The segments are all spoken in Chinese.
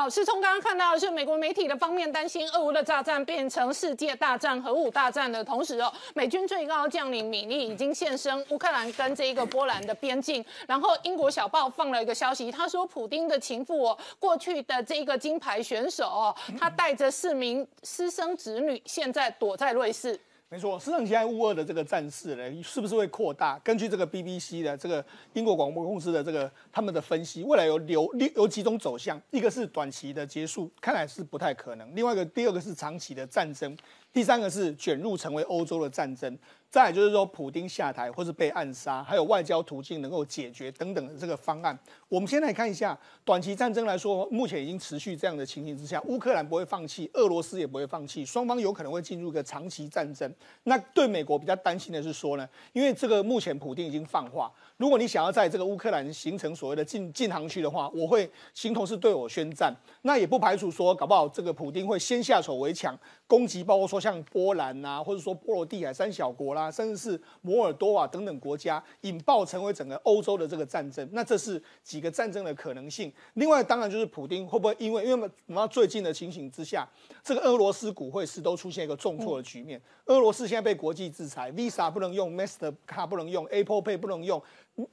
好，是从刚刚看到的是美国媒体的方面担心俄乌的战变成世界大战、核武大战的同时哦，美军最高将领米利已经现身乌克兰跟这一个波兰的边境。然后英国小报放了一个消息，他说普京的情妇哦，过去的这一个金牌选手哦，他带着四名私生子女，现在躲在瑞士。没错，市场现在乌二的这个战事呢，是不是会扩大？根据这个 BBC 的这个英国广播公司的这个他们的分析，未来有流有几种走向：一个是短期的结束，看来是不太可能；另外一个，第二个是长期的战争；第三个是卷入成为欧洲的战争。再就是说，普丁下台或是被暗杀，还有外交途径能够解决等等的这个方案，我们先来看一下短期战争来说，目前已经持续这样的情形之下，乌克兰不会放弃，俄罗斯也不会放弃，双方有可能会进入一个长期战争。那对美国比较担心的是说呢，因为这个目前普丁已经放话。如果你想要在这个乌克兰形成所谓的禁禁航区的话，我会形同是对我宣战。那也不排除说，搞不好这个普丁会先下手为强，攻击包括说像波兰啊，或者说波罗的海三小国啦，甚至是摩尔多瓦等等国家，引爆成为整个欧洲的这个战争。那这是几个战争的可能性。另外，当然就是普丁会不会因为因为什么最近的情形之下，这个俄罗斯股是都出现一个重挫的局面。俄罗斯现在被国际制裁，Visa 不能用，Master 卡不能用，Apple Pay 不能用，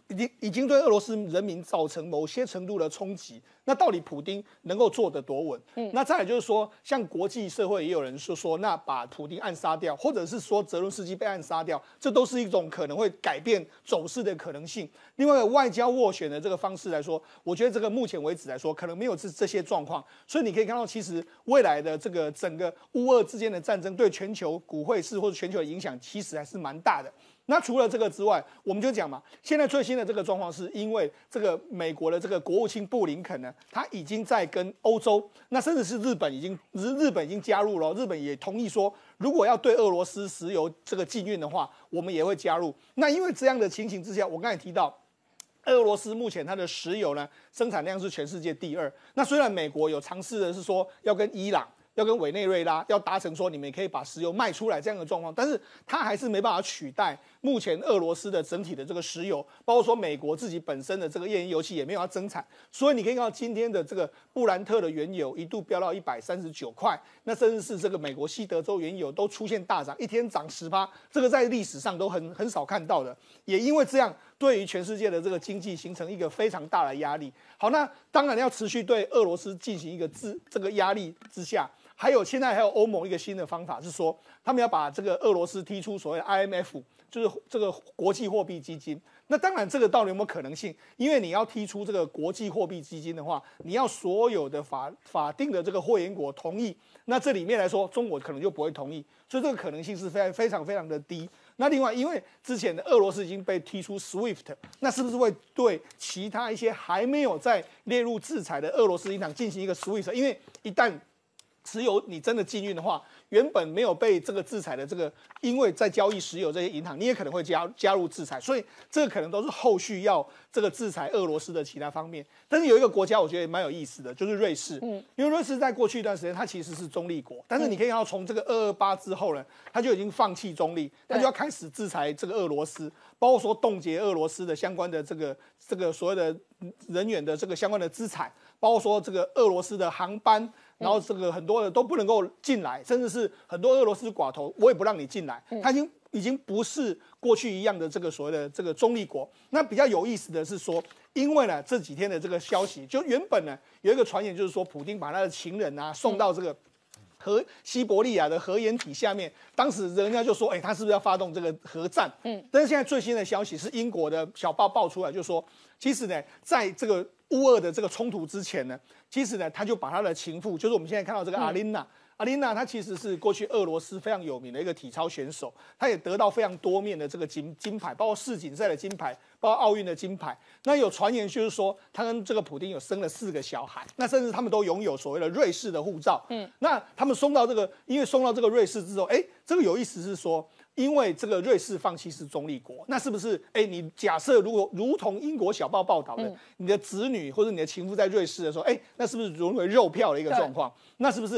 已经已经对俄罗斯人民造成某些程度的冲击。那到底普丁能够做得多稳？嗯，那再有就是说，像国际社会也有人说说，那把普丁暗杀掉，或者是说泽伦斯基被暗杀掉，这都是一种可能会改变走势的可能性。另外，外交斡旋的这个方式来说，我觉得这个目前为止来说，可能没有这这些状况。所以你可以看到，其实未来的这个整个乌俄之间的战争对全球股汇市或者全球的影响，其实还是蛮大的。那除了这个之外，我们就讲嘛，现在最新的这个状况是因为这个美国的这个国务卿布林肯呢，他已经在跟欧洲，那甚至是日本已经日日本已经加入了，日本也同意说，如果要对俄罗斯石油这个禁运的话，我们也会加入。那因为这样的情形之下，我刚才提到，俄罗斯目前它的石油呢生产量是全世界第二，那虽然美国有尝试的是说要跟伊朗。要跟委内瑞拉要达成说你们也可以把石油卖出来这样的状况，但是它还是没办法取代目前俄罗斯的整体的这个石油，包括说美国自己本身的这个页岩油气也没有要增产，所以你可以看到今天的这个布兰特的原油一度飙到一百三十九块，那甚至是这个美国西德州原油都出现大涨，一天涨十八，这个在历史上都很很少看到的，也因为这样，对于全世界的这个经济形成一个非常大的压力。好，那当然要持续对俄罗斯进行一个制这个压力之下。还有现在还有欧盟一个新的方法是说，他们要把这个俄罗斯踢出所谓 IMF，就是这个国际货币基金。那当然这个到底有没有可能性？因为你要踢出这个国际货币基金的话，你要所有的法法定的这个会员国同意。那这里面来说，中国可能就不会同意，所以这个可能性是非常非常非常的低。那另外，因为之前的俄罗斯已经被踢出 SWIFT，那是不是会对其他一些还没有在列入制裁的俄罗斯银行进行一个 SWIFT？因为一旦石油，你真的禁运的话，原本没有被这个制裁的这个，因为在交易石油这些银行，你也可能会加加入制裁，所以这个可能都是后续要这个制裁俄罗斯的其他方面。但是有一个国家，我觉得蛮有意思的就是瑞士，嗯，因为瑞士在过去一段时间，它其实是中立国，但是你可以看到从这个二二八之后呢，它就已经放弃中立，它就要开始制裁这个俄罗斯，包括说冻结俄罗斯的相关的这个这个所谓的人员的这个相关的资产，包括说这个俄罗斯的航班。然后这个很多的都不能够进来，甚至是很多俄罗斯寡头，我也不让你进来。他已经已经不是过去一样的这个所谓的这个中立国。那比较有意思的是说，因为呢这几天的这个消息，就原本呢有一个传言就是说，普京把他的情人啊送到这个核西伯利亚的核掩体下面。当时人家就说，哎，他是不是要发动这个核战？嗯，但是现在最新的消息是英国的小报爆出来，就说其实呢在这个。乌俄的这个冲突之前呢，其实呢，他就把他的情妇，就是我们现在看到这个阿琳娜，阿琳娜她其实是过去俄罗斯非常有名的一个体操选手，她也得到非常多面的这个金金牌，包括世锦赛的金牌，包括奥运的金牌。那有传言就是说，她跟这个普丁有生了四个小孩，那甚至他们都拥有所谓的瑞士的护照。嗯，那他们送到这个，因为送到这个瑞士之后，哎，这个有意思是说。因为这个瑞士放弃是中立国，那是不是？哎，你假设如果如同英国小报报道的，你的子女或者你的情夫在瑞士的时候，哎，那是不是沦为肉票的一个状况？那是不是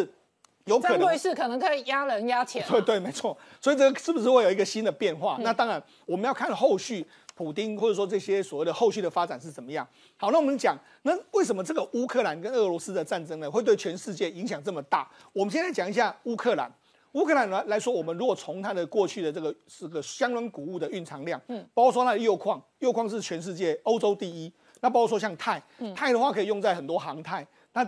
有可能？在瑞士可能可以压人压钱。对对，没错。所以这个是不是会有一个新的变化？那当然，我们要看后续普丁或者说这些所谓的后续的发展是怎么样。好，那我们讲，那为什么这个乌克兰跟俄罗斯的战争呢，会对全世界影响这么大？我们现在讲一下乌克兰。乌克兰来来说，我们如果从它的过去的这个是个相粮谷物的蕴藏量，嗯，包括说它的铀矿，铀矿是全世界欧洲第一，那包括说像钛，钛的话可以用在很多航太，那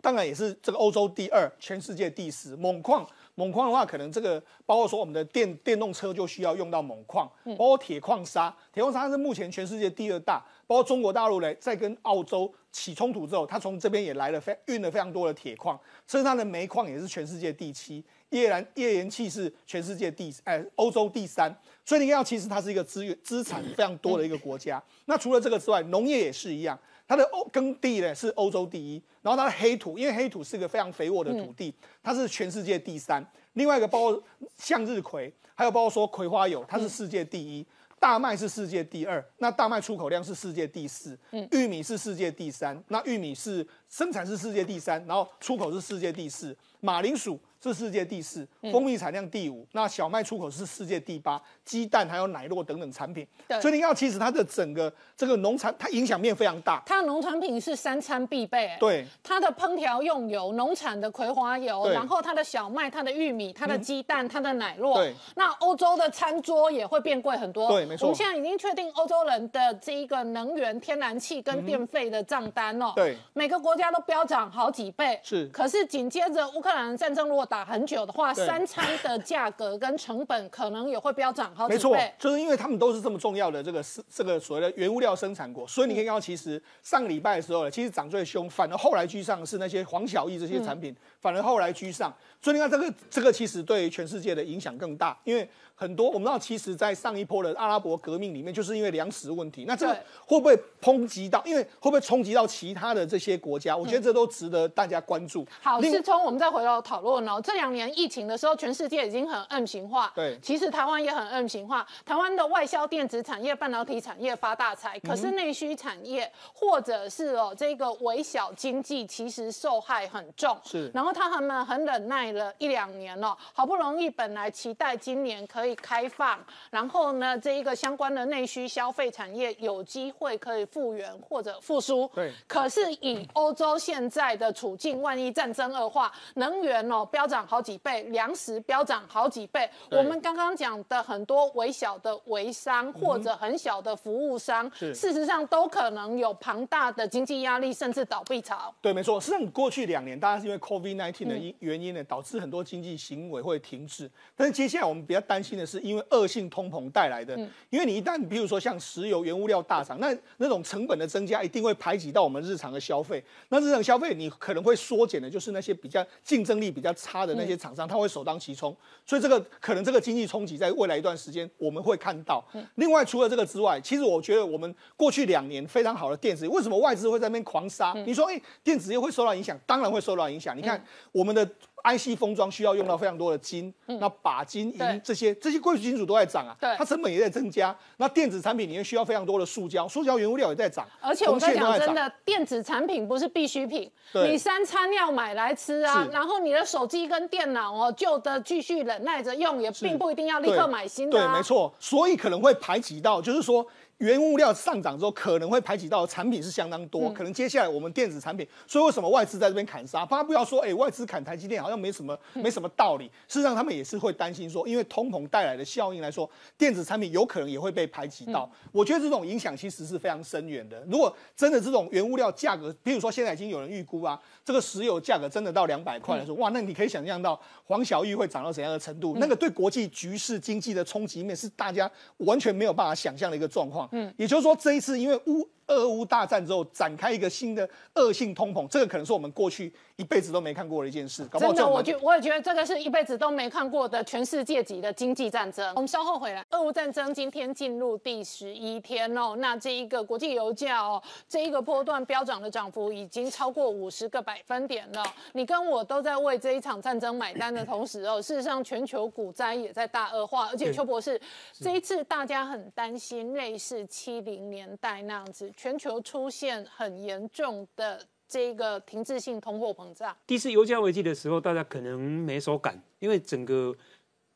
当然也是这个欧洲第二，全世界第四，锰矿。锰矿的话，可能这个包括说我们的电电动车就需要用到锰矿，包括铁矿砂。铁矿砂是目前全世界第二大，包括中国大陆呢，在跟澳洲起冲突之后，它从这边也来了非运了非常多的铁矿。甚至它的煤矿也是全世界第七，页岩页岩气是全世界第哎欧洲第三。所以你看，到其实它是一个资源资产非常多的一个国家。那除了这个之外，农业也是一样。它的欧耕地呢是欧洲第一，然后它的黑土，因为黑土是一个非常肥沃的土地，它是全世界第三。另外一个包括向日葵，还有包括说葵花油，它是世界第一。大麦是世界第二，那大麦出口量是世界第四。玉米是世界第三，那玉米是生产是世界第三，然后出口是世界第四。马铃薯。是世界第四，蜂蜜产量第五。那小麦出口是世界第八，鸡蛋还有奶酪等等产品。对，所以你看，其实它的整个这个农产，它影响面非常大。它农产品是三餐必备，对，它的烹调用油，农产的葵花油，然后它的小麦、它的玉米、它的鸡蛋、它的奶酪。对，那欧洲的餐桌也会变贵很多。对，没错。我们现在已经确定，欧洲人的这一个能源、天然气跟电费的账单哦，对，每个国家都飙涨好几倍。是，可是紧接着乌克兰战争，如果打很久的话，三餐的价格跟成本可能也会飙涨，好，没错，就是因为他们都是这么重要的这个是这个所谓的原物料生产国，所以你可以看到，其实上礼拜的时候，呢，其实涨最凶，反而后来居上是那些黄小亿这些产品，反而后来居上。所以你看这个这个其实对全世界的影响更大，因为很多我们知道，其实，在上一波的阿拉伯革命里面，就是因为粮食问题。那这个会不会抨击到？因为会不会冲击到其他的这些国家？我觉得这都值得大家关注。好，李世聪，我们再回到讨论呢。这两年疫情的时候，全世界已经很恩型化。对，其实台湾也很恩型化。台湾的外销电子产业、半导体产业发大财，可是内需产业或者是哦这个微小经济其实受害很重。是。然后他他们很忍耐了一两年了，好不容易本来期待今年可以开放，然后呢这一个相关的内需消费产业有机会可以复原或者复苏。对。可是以欧洲现在的处境，万一战争恶化，能源哦标。涨好几倍，粮食飙涨好几倍。我们刚刚讲的很多微小的微商或者很小的服务商，事实上都可能有庞大的经济压力，甚至倒闭潮。对，没错。实际上，过去两年大家是因为 COVID-19 的因原因呢，导致很多经济行为会停滞。但是接下来我们比较担心的是，因为恶性通膨带来的，因为你一旦比如说像石油原物料大涨，那那种成本的增加一定会排挤到我们日常的消费。那日常消费你可能会缩减的，就是那些比较竞争力比较差。他的那些厂商，他会首当其冲，所以这个可能这个经济冲击在未来一段时间我们会看到。另外，除了这个之外，其实我觉得我们过去两年非常好的电子，为什么外资会在那边狂杀？你说，哎，电子业会受到影响，当然会受到影响。你看我们的。IC 封装需要用到非常多的金，那把金、银这些这些贵金属都在涨啊，它成本也在增加。那电子产品里面需要非常多的塑胶，塑胶原物料也在涨。而且我在讲真的，电子产品不是必需品，你三餐要买来吃啊，然后你的手机跟电脑哦就得继续忍耐着用，也并不一定要立刻买新的。对，没错，所以可能会排挤到，就是说。原物料上涨之后，可能会排挤到产品是相当多，可能接下来我们电子产品，所以为什么外资在这边砍杀？不要说哎，外资砍台积电好像没什么没什么道理，事实上他们也是会担心说，因为通膨带来的效应来说，电子产品有可能也会被排挤到。我觉得这种影响其实是非常深远的。如果真的这种原物料价格，比如说现在已经有人预估啊，这个石油价格真的到两百块来说，哇，那你可以想象到黄小玉会涨到怎样的程度？那个对国际局势、经济的冲击面是大家完全没有办法想象的一个状况。嗯，也就是说，这一次因为乌。俄乌大战之后展开一个新的恶性通膨，这个可能是我们过去一辈子都没看过的一件事。真的，我觉我也觉得这个是一辈子都没看过的全世界级的经济战争。我们稍后回来。俄乌战争今天进入第十一天哦，那这一个国际油价哦，这一个波段飙涨的涨幅已经超过五十个百分点了。你跟我都在为这一场战争买单的同时哦，事实上全球股灾也在大恶化。而且邱博士，这一次大家很担心类似七零年代那样子。全球出现很严重的这个停滞性通货膨胀。第一次油价危机的时候，大家可能没手感，因为整个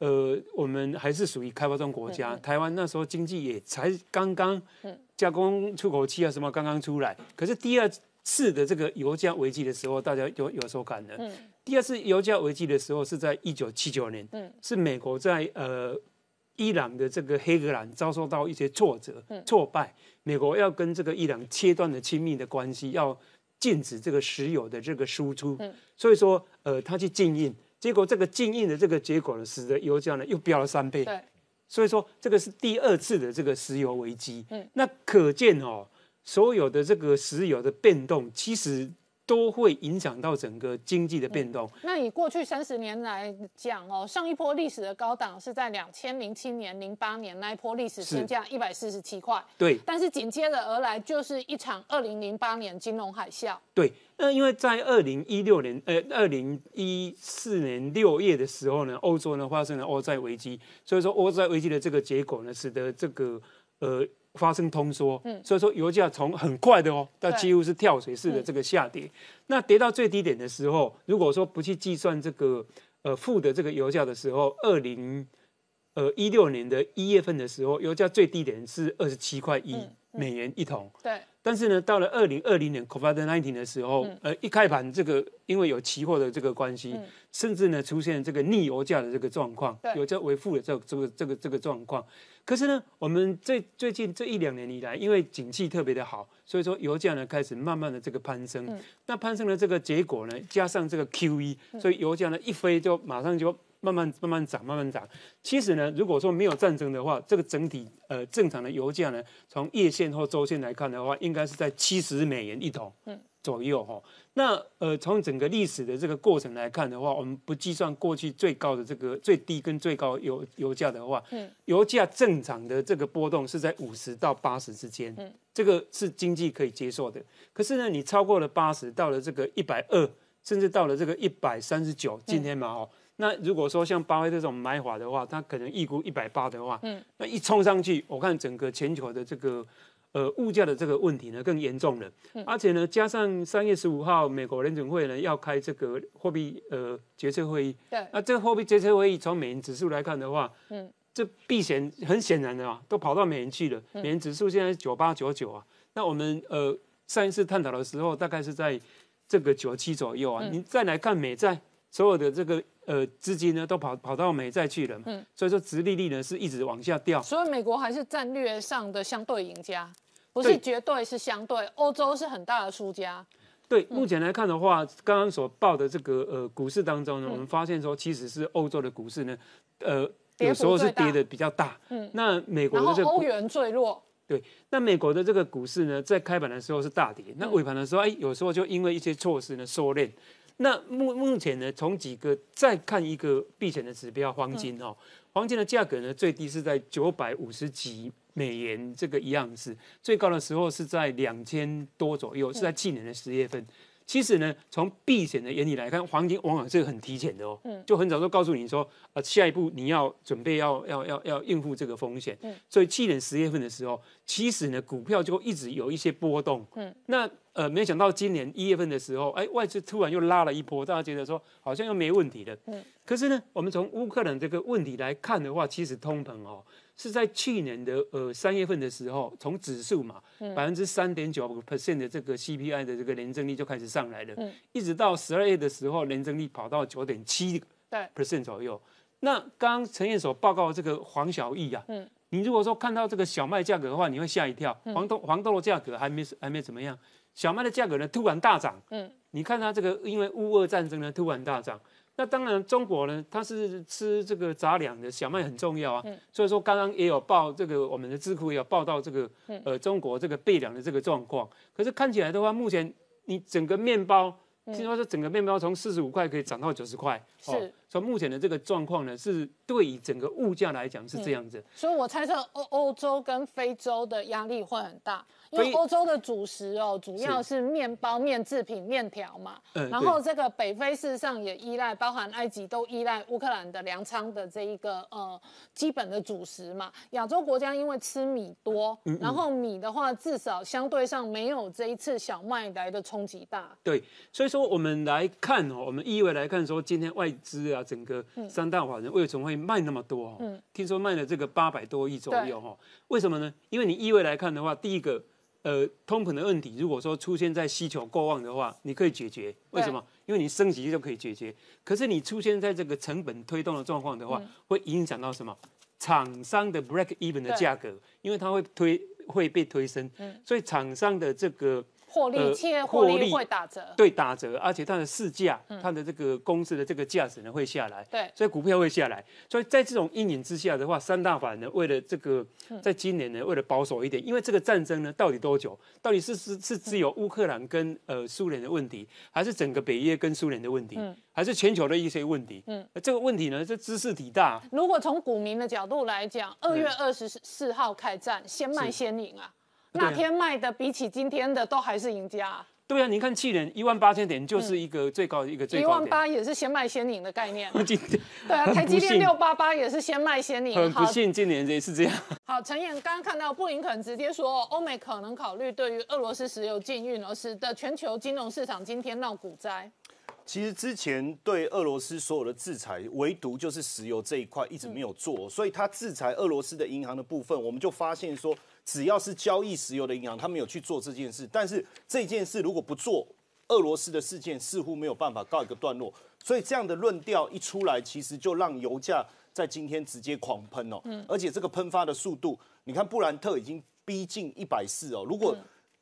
呃，我们还是属于开发中国家，台湾那时候经济也才刚刚加工出口气啊，什么刚刚出来。可是第二次的这个油价危机的时候，大家有有手感的。第二次油价危机的时候是在一九七九年，是美国在呃。伊朗的这个黑格兰遭受到一些挫折、挫败，美国要跟这个伊朗切断的亲密的关系，要禁止这个石油的这个输出，所以说呃，他去禁运，结果这个禁运的这个结果呢，使得油价呢又飙了三倍，所以说这个是第二次的这个石油危机，那可见哦，所有的这个石油的变动其实。都会影响到整个经济的变动。那以过去三十年来讲哦，上一波历史的高档是在两千零七年、零八年那一波历史天价一百四十七块。对。但是紧接着而来就是一场二零零八年金融海啸。对。那因为在二零一六年，呃，二零一四年六月的时候呢，欧洲呢发生了欧债危机，所以说欧债危机的这个结果呢，使得这个，呃。发生通缩，所以说油价从很快的哦，到几乎是跳水式的这个下跌。那跌到最低点的时候，如果说不去计算这个呃负的这个油价的时候，二零呃一六年的一月份的时候，油价最低点是二十七块一。美元一桶。对，但是呢，到了二零二零年 COVID nineteen 的时候，呃，一开盘这个，因为有期货的这个关系，甚至呢出现这个逆油价的这个状况，有这为负的这这个这个这个状况。可是呢，我们最最近这一两年以来，因为景气特别的好，所以说油价呢开始慢慢的这个攀升，那攀升的这个结果呢，加上这个 QE，所以油价呢一飞就马上就。慢慢慢慢涨，慢慢涨。其实呢，如果说没有战争的话，这个整体呃正常的油价呢，从业线或周线来看的话，应该是在七十美元一桶左右哈。那呃从整个历史的这个过程来看的话，我们不计算过去最高的这个最低跟最高油油价的话，嗯，油价正常的这个波动是在五十到八十之间，嗯，这个是经济可以接受的。可是呢，你超过了八十，到了这个一百二，甚至到了这个一百三十九，今天嘛哦。那如果说像菲特这种买法的话，他可能一股一百八的话，嗯，那一冲上去，我看整个全球的这个呃物价的这个问题呢更严重了，嗯，而且呢，加上三月十五号美国联准会呢要开这个货币呃决策会议，对，那这个货币决策会议从美元指数来看的话，嗯，这避险很显然的啊，都跑到美元去了，美元指数现在是九八九九啊，那我们呃上一次探讨的时候大概是在这个九七左右啊，你再来看美债。所有的这个呃资金呢，都跑跑到美债去了嘛，所以说殖利率呢是一直往下掉。所以美国还是战略上的相对赢家，不是绝对，是相对。欧洲是很大的输家。对，目前来看的话，刚刚所报的这个呃股市当中呢，我们发现说，其实是欧洲的股市呢，呃有时候是跌的比较大。嗯。那美国的这欧元坠落。对，那美国的这个股市呢，在开盘的时候是大跌，那尾盘的时候，哎，有时候就因为一些措施呢收敛。那目目前呢，从几个再看一个避险的指标，黄金哦，黄金的价格呢，最低是在九百五十几美元这个一样子，最高的时候是在两千多左右，是在去年的十月份。其实呢，从避险的眼里来看，黄金往往是很提前的哦，嗯，就很早就告诉你说，呃，下一步你要准备要要要要应付这个风险，嗯，所以去年十月份的时候，其实呢，股票就一直有一些波动，嗯，那呃，没想到今年一月份的时候，哎，外资突然又拉了一波，大家觉得说好像又没问题了，嗯，可是呢，我们从乌克兰这个问题来看的话，其实通膨哦。是在去年的呃三月份的时候，从指数嘛百分之三点九 percent 的这个 CPI 的这个年增率就开始上来了，一直到十二月的时候，年增率跑到九点七 percent 左右。那刚陈彦所报告这个黄小玉啊，嗯，你如果说看到这个小麦价格的话，你会吓一跳。黄豆黄豆的价格还没还没怎么样，小麦的价格呢突然大涨，嗯，你看它这个因为乌俄战争呢突然大涨。那当然，中国呢，它是吃这个杂粮的，小麦很重要啊。所以说，刚刚也有报这个，我们的智库也有报道这个，呃，中国这个备粮的这个状况。可是看起来的话，目前你整个面包，听说是整个面包从四十五块可以涨到九十块，是。所以目前的这个状况呢，是对于整个物价来讲是这样子。所以我猜测欧欧洲跟非洲的压力会很大，因为欧洲的主食哦，主要是面包、面制品、面条嘛。嗯。然后这个北非事实上也依赖，包含埃及都依赖乌克兰的粮仓的这一个呃基本的主食嘛。亚洲国家因为吃米多，然后米的话至少相对上没有这一次小麦来的冲击大。对，所以说我们来看哦，我们意味来看说今天外资啊。整个三大法人为什么会卖那么多？嗯，听说卖了这个八百多亿左右哈，为什么呢？因为你意味来看的话，第一个，呃，通膨的问题，如果说出现在需求过旺的话，你可以解决，为什么？因为你升级就可以解决。可是你出现在这个成本推动的状况的话，会影响到什么？厂商的 break even 的价格，因为它会推会被推升，所以厂商的这个。获利，企业获利会打折，对，打折，而且它的市价，它的这个公司的这个价值呢会下来，对，所以股票会下来，所以在这种阴影之下的话，三大板呢为了这个，在今年呢为了保守一点，因为这个战争呢到底多久，到底是是是只有乌克兰跟呃苏联的问题，还是整个北约跟苏联的问题，还是全球的一些问题，嗯，这个问题呢这知识体大。如果从股民的角度来讲，二月二十四号开战，先卖先赢啊。那天卖的比起今天的都还是赢家。对啊，你看去年一万八千点就是一个最高的一个最。一万八也是先卖先赢的概念。今天 对啊，台积电六八八也是先卖先赢。很不幸，今年真是这样。好，陈彦刚刚看到布林肯直接说，欧美可能考虑对于俄罗斯石油禁运，而是的全球金融市场今天闹股灾。其实之前对俄罗斯所有的制裁，唯独就是石油这一块一直没有做，所以他制裁俄罗斯的银行的部分，我们就发现说。只要是交易石油的银行，他们有去做这件事。但是这件事如果不做，俄罗斯的事件似乎没有办法告一个段落。所以这样的论调一出来，其实就让油价在今天直接狂喷哦。嗯。而且这个喷发的速度，你看布兰特已经逼近一百四哦。如果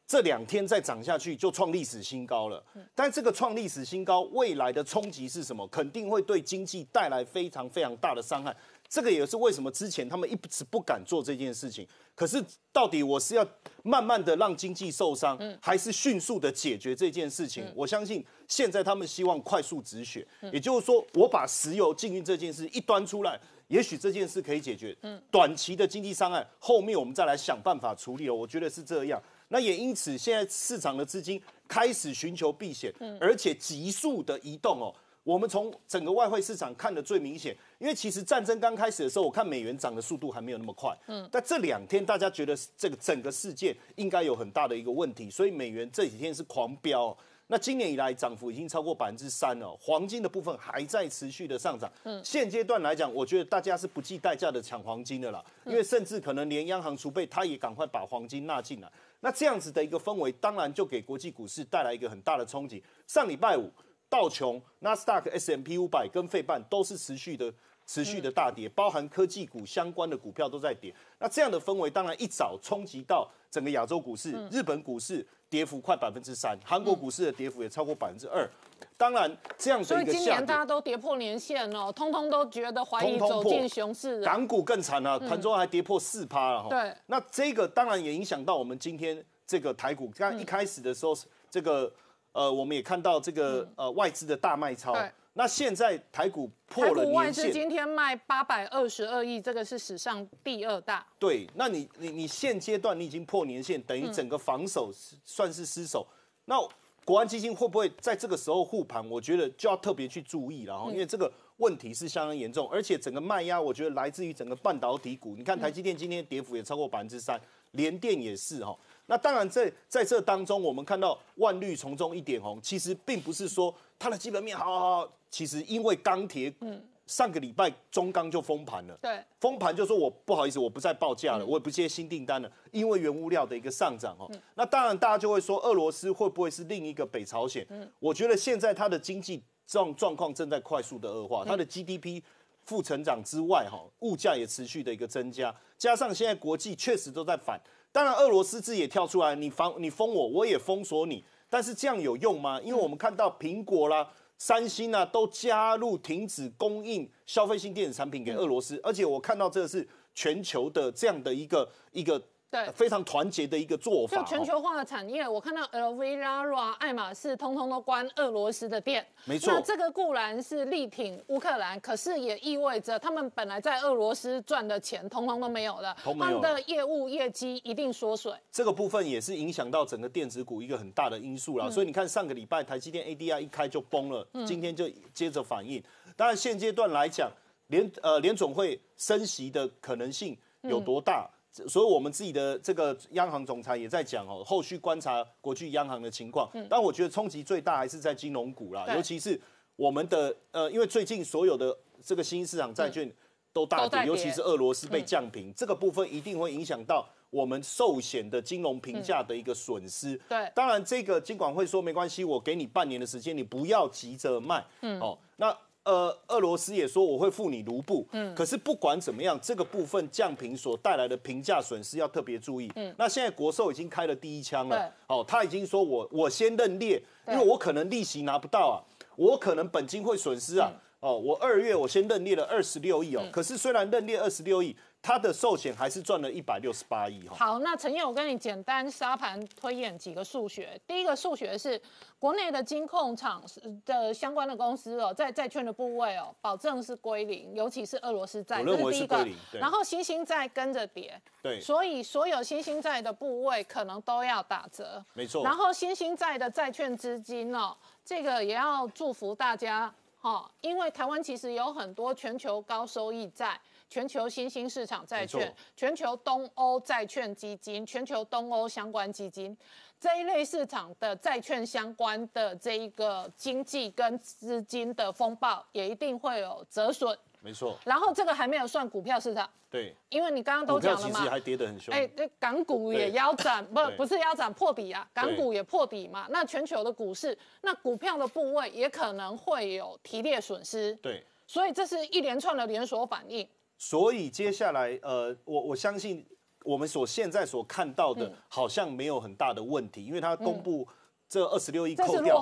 这两天再涨下去，就创历史新高了。但这个创历史新高，未来的冲击是什么？肯定会对经济带来非常非常大的伤害。这个也是为什么之前他们一直不敢做这件事情。可是到底我是要慢慢的让经济受伤，还是迅速的解决这件事情？我相信现在他们希望快速止血，也就是说我把石油禁运这件事一端出来，也许这件事可以解决。嗯，短期的经济伤害，后面我们再来想办法处理了。我觉得是这样。那也因此，现在市场的资金开始寻求避险，而且急速的移动哦。我们从整个外汇市场看的最明显，因为其实战争刚开始的时候，我看美元涨的速度还没有那么快。嗯。但这两天大家觉得这个整个世界应该有很大的一个问题，所以美元这几天是狂飙。那今年以来涨幅已经超过百分之三了，黄金的部分还在持续的上涨。嗯。现阶段来讲，我觉得大家是不计代价的抢黄金的了，因为甚至可能连央行储备，他也赶快把黄金纳进来。那这样子的一个氛围，当然就给国际股市带来一个很大的冲击。上礼拜五。道琼、纳斯达克、S M P 五百跟费半都是持续的持续的大跌，包含科技股相关的股票都在跌。那这样的氛围，当然一早冲击到整个亚洲股市，日本股市跌幅快百分之三，韩国股市的跌幅也超过百分之二。当然，这样所以今年大家都跌破年线了，通通都觉得怀疑走进熊市。港股更惨了，盘中还跌破四趴了哈。对，那这个当然也影响到我们今天这个台股，刚一开始的时候这个。呃，我们也看到这个呃外资的大卖超，那现在台股破了年线。是外资今天卖八百二十二亿，这个是史上第二大。对，那你你你现阶段你已经破年限，等于整个防守算是失守。那国安基金会不会在这个时候护盘？我觉得就要特别去注意了哈，因为这个问题是相当严重，而且整个卖压，我觉得来自于整个半导体股。你看台积电今天跌幅也超过百分之三，联电也是哈。那当然，在在这当中，我们看到万绿丛中一点红，其实并不是说它的基本面好，好，好。其实因为钢铁，嗯，上个礼拜中钢就封盘了，对，封盘就说我不好意思，我不再报价了，我也不接新订单了，因为原物料的一个上涨哈。那当然，大家就会说俄罗斯会不会是另一个北朝鲜？嗯，我觉得现在它的经济状状况正在快速的恶化，它的 GDP 负成长之外，哈，物价也持续的一个增加，加上现在国际确实都在反。当然，俄罗斯自己也跳出来，你防你封我，我也封锁你。但是这样有用吗？因为我们看到苹果啦、三星啊，都加入停止供应消费性电子产品给俄罗斯，而且我看到这个是全球的这样的一个一个。对，非常团结的一个做法。就全球化的产业，我看到 L V、l a r a 爱马仕，通通都关俄罗斯的店。没错。那这个固然是力挺乌克兰，可是也意味着他们本来在俄罗斯赚的钱，通通都没有了。他们的业务业绩一定缩水。这个部分也是影响到整个电子股一个很大的因素了。所以你看，上个礼拜台积电 A D r 一开就崩了，今天就接着反应。当然，现阶段来讲，联呃联总会升息的可能性有多大？所以，我们自己的这个央行总裁也在讲哦，后续观察国际央行的情况。嗯，但我觉得冲击最大还是在金融股啦，尤其是我们的呃，因为最近所有的这个新兴市场债券都大跌，尤其是俄罗斯被降平，这个部分一定会影响到我们寿险的金融评价的一个损失。对，当然这个金管会说没关系，我给你半年的时间，你不要急着卖。嗯，哦，那。呃，俄罗斯也说我会付你卢布，嗯，可是不管怎么样，这个部分降平所带来的评价损失要特别注意。嗯，那现在国寿已经开了第一枪了，哦，他已经说我我先认列，因为我可能利息拿不到啊，我可能本金会损失啊，哦，我二月我先认列了二十六亿哦，可是虽然认列二十六亿。他的寿险还是赚了一百六十八亿哈。好，那陈晔，我跟你简单沙盘推演几个数学。第一个数学是，国内的金控厂的相关的公司哦，在债券的部位哦，保证是归零，尤其是俄罗斯债，这是第一个。然后新兴债跟着跌。对。所以所有新兴债的部位可能都要打折。没错。然后新兴债的债券资金哦，这个也要祝福大家哈，因为台湾其实有很多全球高收益债。全球新兴市场债券、全球东欧债券基金、全球东欧相关基金这一类市场的债券相关的这一个经济跟资金的风暴，也一定会有折损。没错。然后这个还没有算股票市场。对，因为你刚刚都讲了嘛。其实还跌得很凶。哎，港股也腰斩，不不是腰斩破底啊，港股也破底嘛。那全球的股市，那股票的部位也可能会有提列损失。对。所以这是一连串的连锁反应。所以接下来，呃，我我相信我们所现在所看到的，好像没有很大的问题，因为它公布这二十六亿扣掉，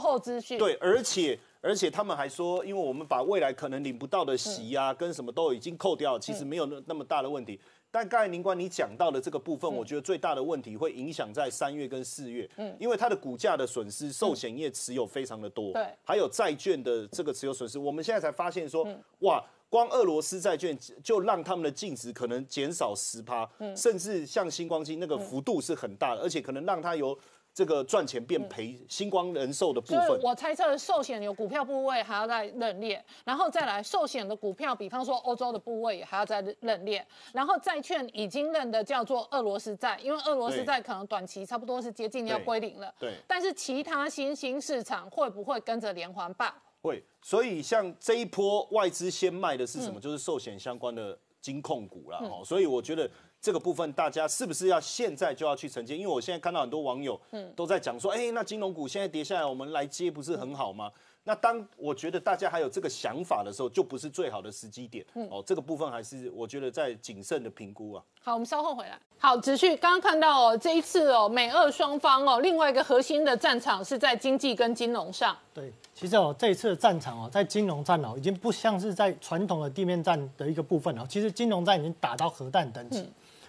对，而且而且他们还说，因为我们把未来可能领不到的息啊，跟什么都已经扣掉，其实没有那那么大的问题。但刚才林官你讲到的这个部分，我觉得最大的问题会影响在三月跟四月，嗯，因为它的股价的损失，寿险业持有非常的多，对，还有债券的这个持有损失，我们现在才发现说，哇。光俄罗斯债券就让他们的净值可能减少十趴，甚至像星光金那个幅度是很大的，而且可能让它由这个赚钱变赔。星光人寿的部分，我猜测寿险有股票部位还要再认列，然后再来寿险的股票，比方说欧洲的部位还要再认列，然后债券已经认的叫做俄罗斯债，因为俄罗斯债可能短期差不多是接近要归零了。对，但是其他新兴市场会不会跟着连环爆？对，所以像这一波外资先卖的是什么？就是寿险相关的金控股啦。哦，所以我觉得这个部分大家是不是要现在就要去承接？因为我现在看到很多网友都在讲说，哎，那金融股现在跌下来，我们来接不是很好吗？那当我觉得大家还有这个想法的时候，就不是最好的时机点。嗯，哦，这个部分还是我觉得在谨慎的评估啊。好，我们稍后回来。好，子旭，刚刚看到哦，这一次哦，美俄双方哦，另外一个核心的战场是在经济跟金融上。对，其实哦，这一次的战场哦，在金融战哦，已经不像是在传统的地面战的一个部分哦，其实金融战已经打到核弹等级。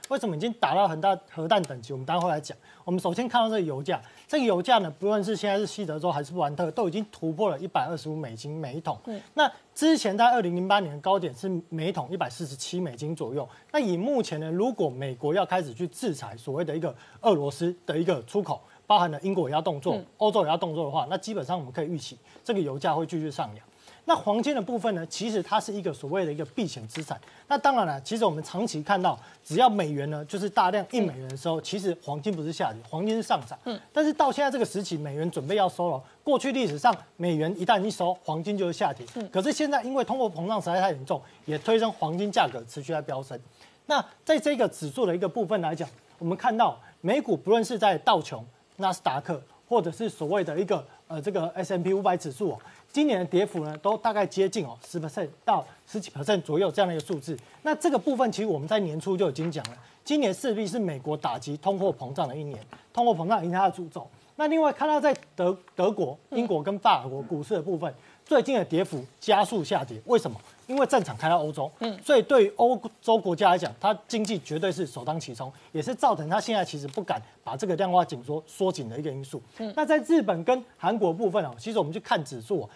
为什么已经打到很大核弹等级？我们待会来讲。我们首先看到这个油价，这个油价呢，不论是现在是西德州还是布兰特，都已经突破了一百二十五美金每桶。那之前在二零零八年的高点是每桶一百四十七美金左右。那以目前呢，如果美国要开始去制裁所谓的一个俄罗斯的一个出口，包含了英国也要动作，欧洲也要动作的话，那基本上我们可以预期这个油价会继续上扬。那黄金的部分呢？其实它是一个所谓的一个避险资产。那当然了，其实我们长期看到，只要美元呢就是大量印美元的时候，其实黄金不是下跌，黄金是上涨。嗯。但是到现在这个时期，美元准备要收了。过去历史上，美元一旦一收，黄金就是下跌。嗯。可是现在因为通货膨胀实在太严重，也推升黄金价格持续在飙升。那在这个指数的一个部分来讲，我们看到美股不论是在道琼、纳斯达克，或者是所谓的一个呃这个 S M P 五百指数今年的跌幅呢，都大概接近哦，十 percent 到十几 percent 左右这样的一个数字。那这个部分其实我们在年初就已经讲了，今年势必是美国打击通货膨胀的一年，通货膨胀引发的诅咒。那另外看到在德德国、英国跟法国股市的部分，最近的跌幅加速下跌，为什么？因为战场开到欧洲，嗯，所以对于欧洲国家来讲，它经济绝对是首当其冲，也是造成它现在其实不敢把这个量化紧缩缩紧的一个因素。嗯，那在日本跟韩国部分啊，其实我们去看指数，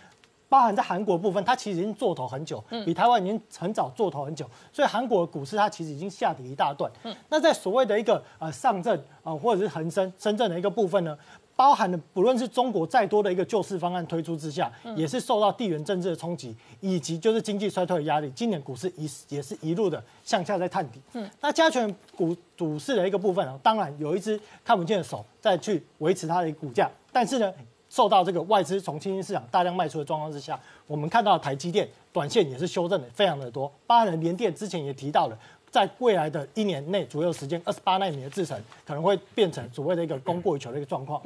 包含在韩国部分，它其实已经做头很久，比台湾已经很早做头很久，所以韩国股市它其实已经下跌一大段。嗯，那在所谓的一个呃上证啊或者是恒生深圳的一个部分呢？包含的不论是中国再多的一个救市方案推出之下，也是受到地缘政治的冲击，以及就是经济衰退的压力。今年股市一也是一路的向下在探底。那加权股股市的一个部分啊，当然有一只看不见的手在去维持它的股价，但是呢，受到这个外资从新兴市场大量卖出的状况之下，我们看到台积电短线也是修正的非常的多。包含联电之前也提到了。在未来的一年内左右时间，二十八纳米的制程可能会变成所谓的一个供过于求的一个状况。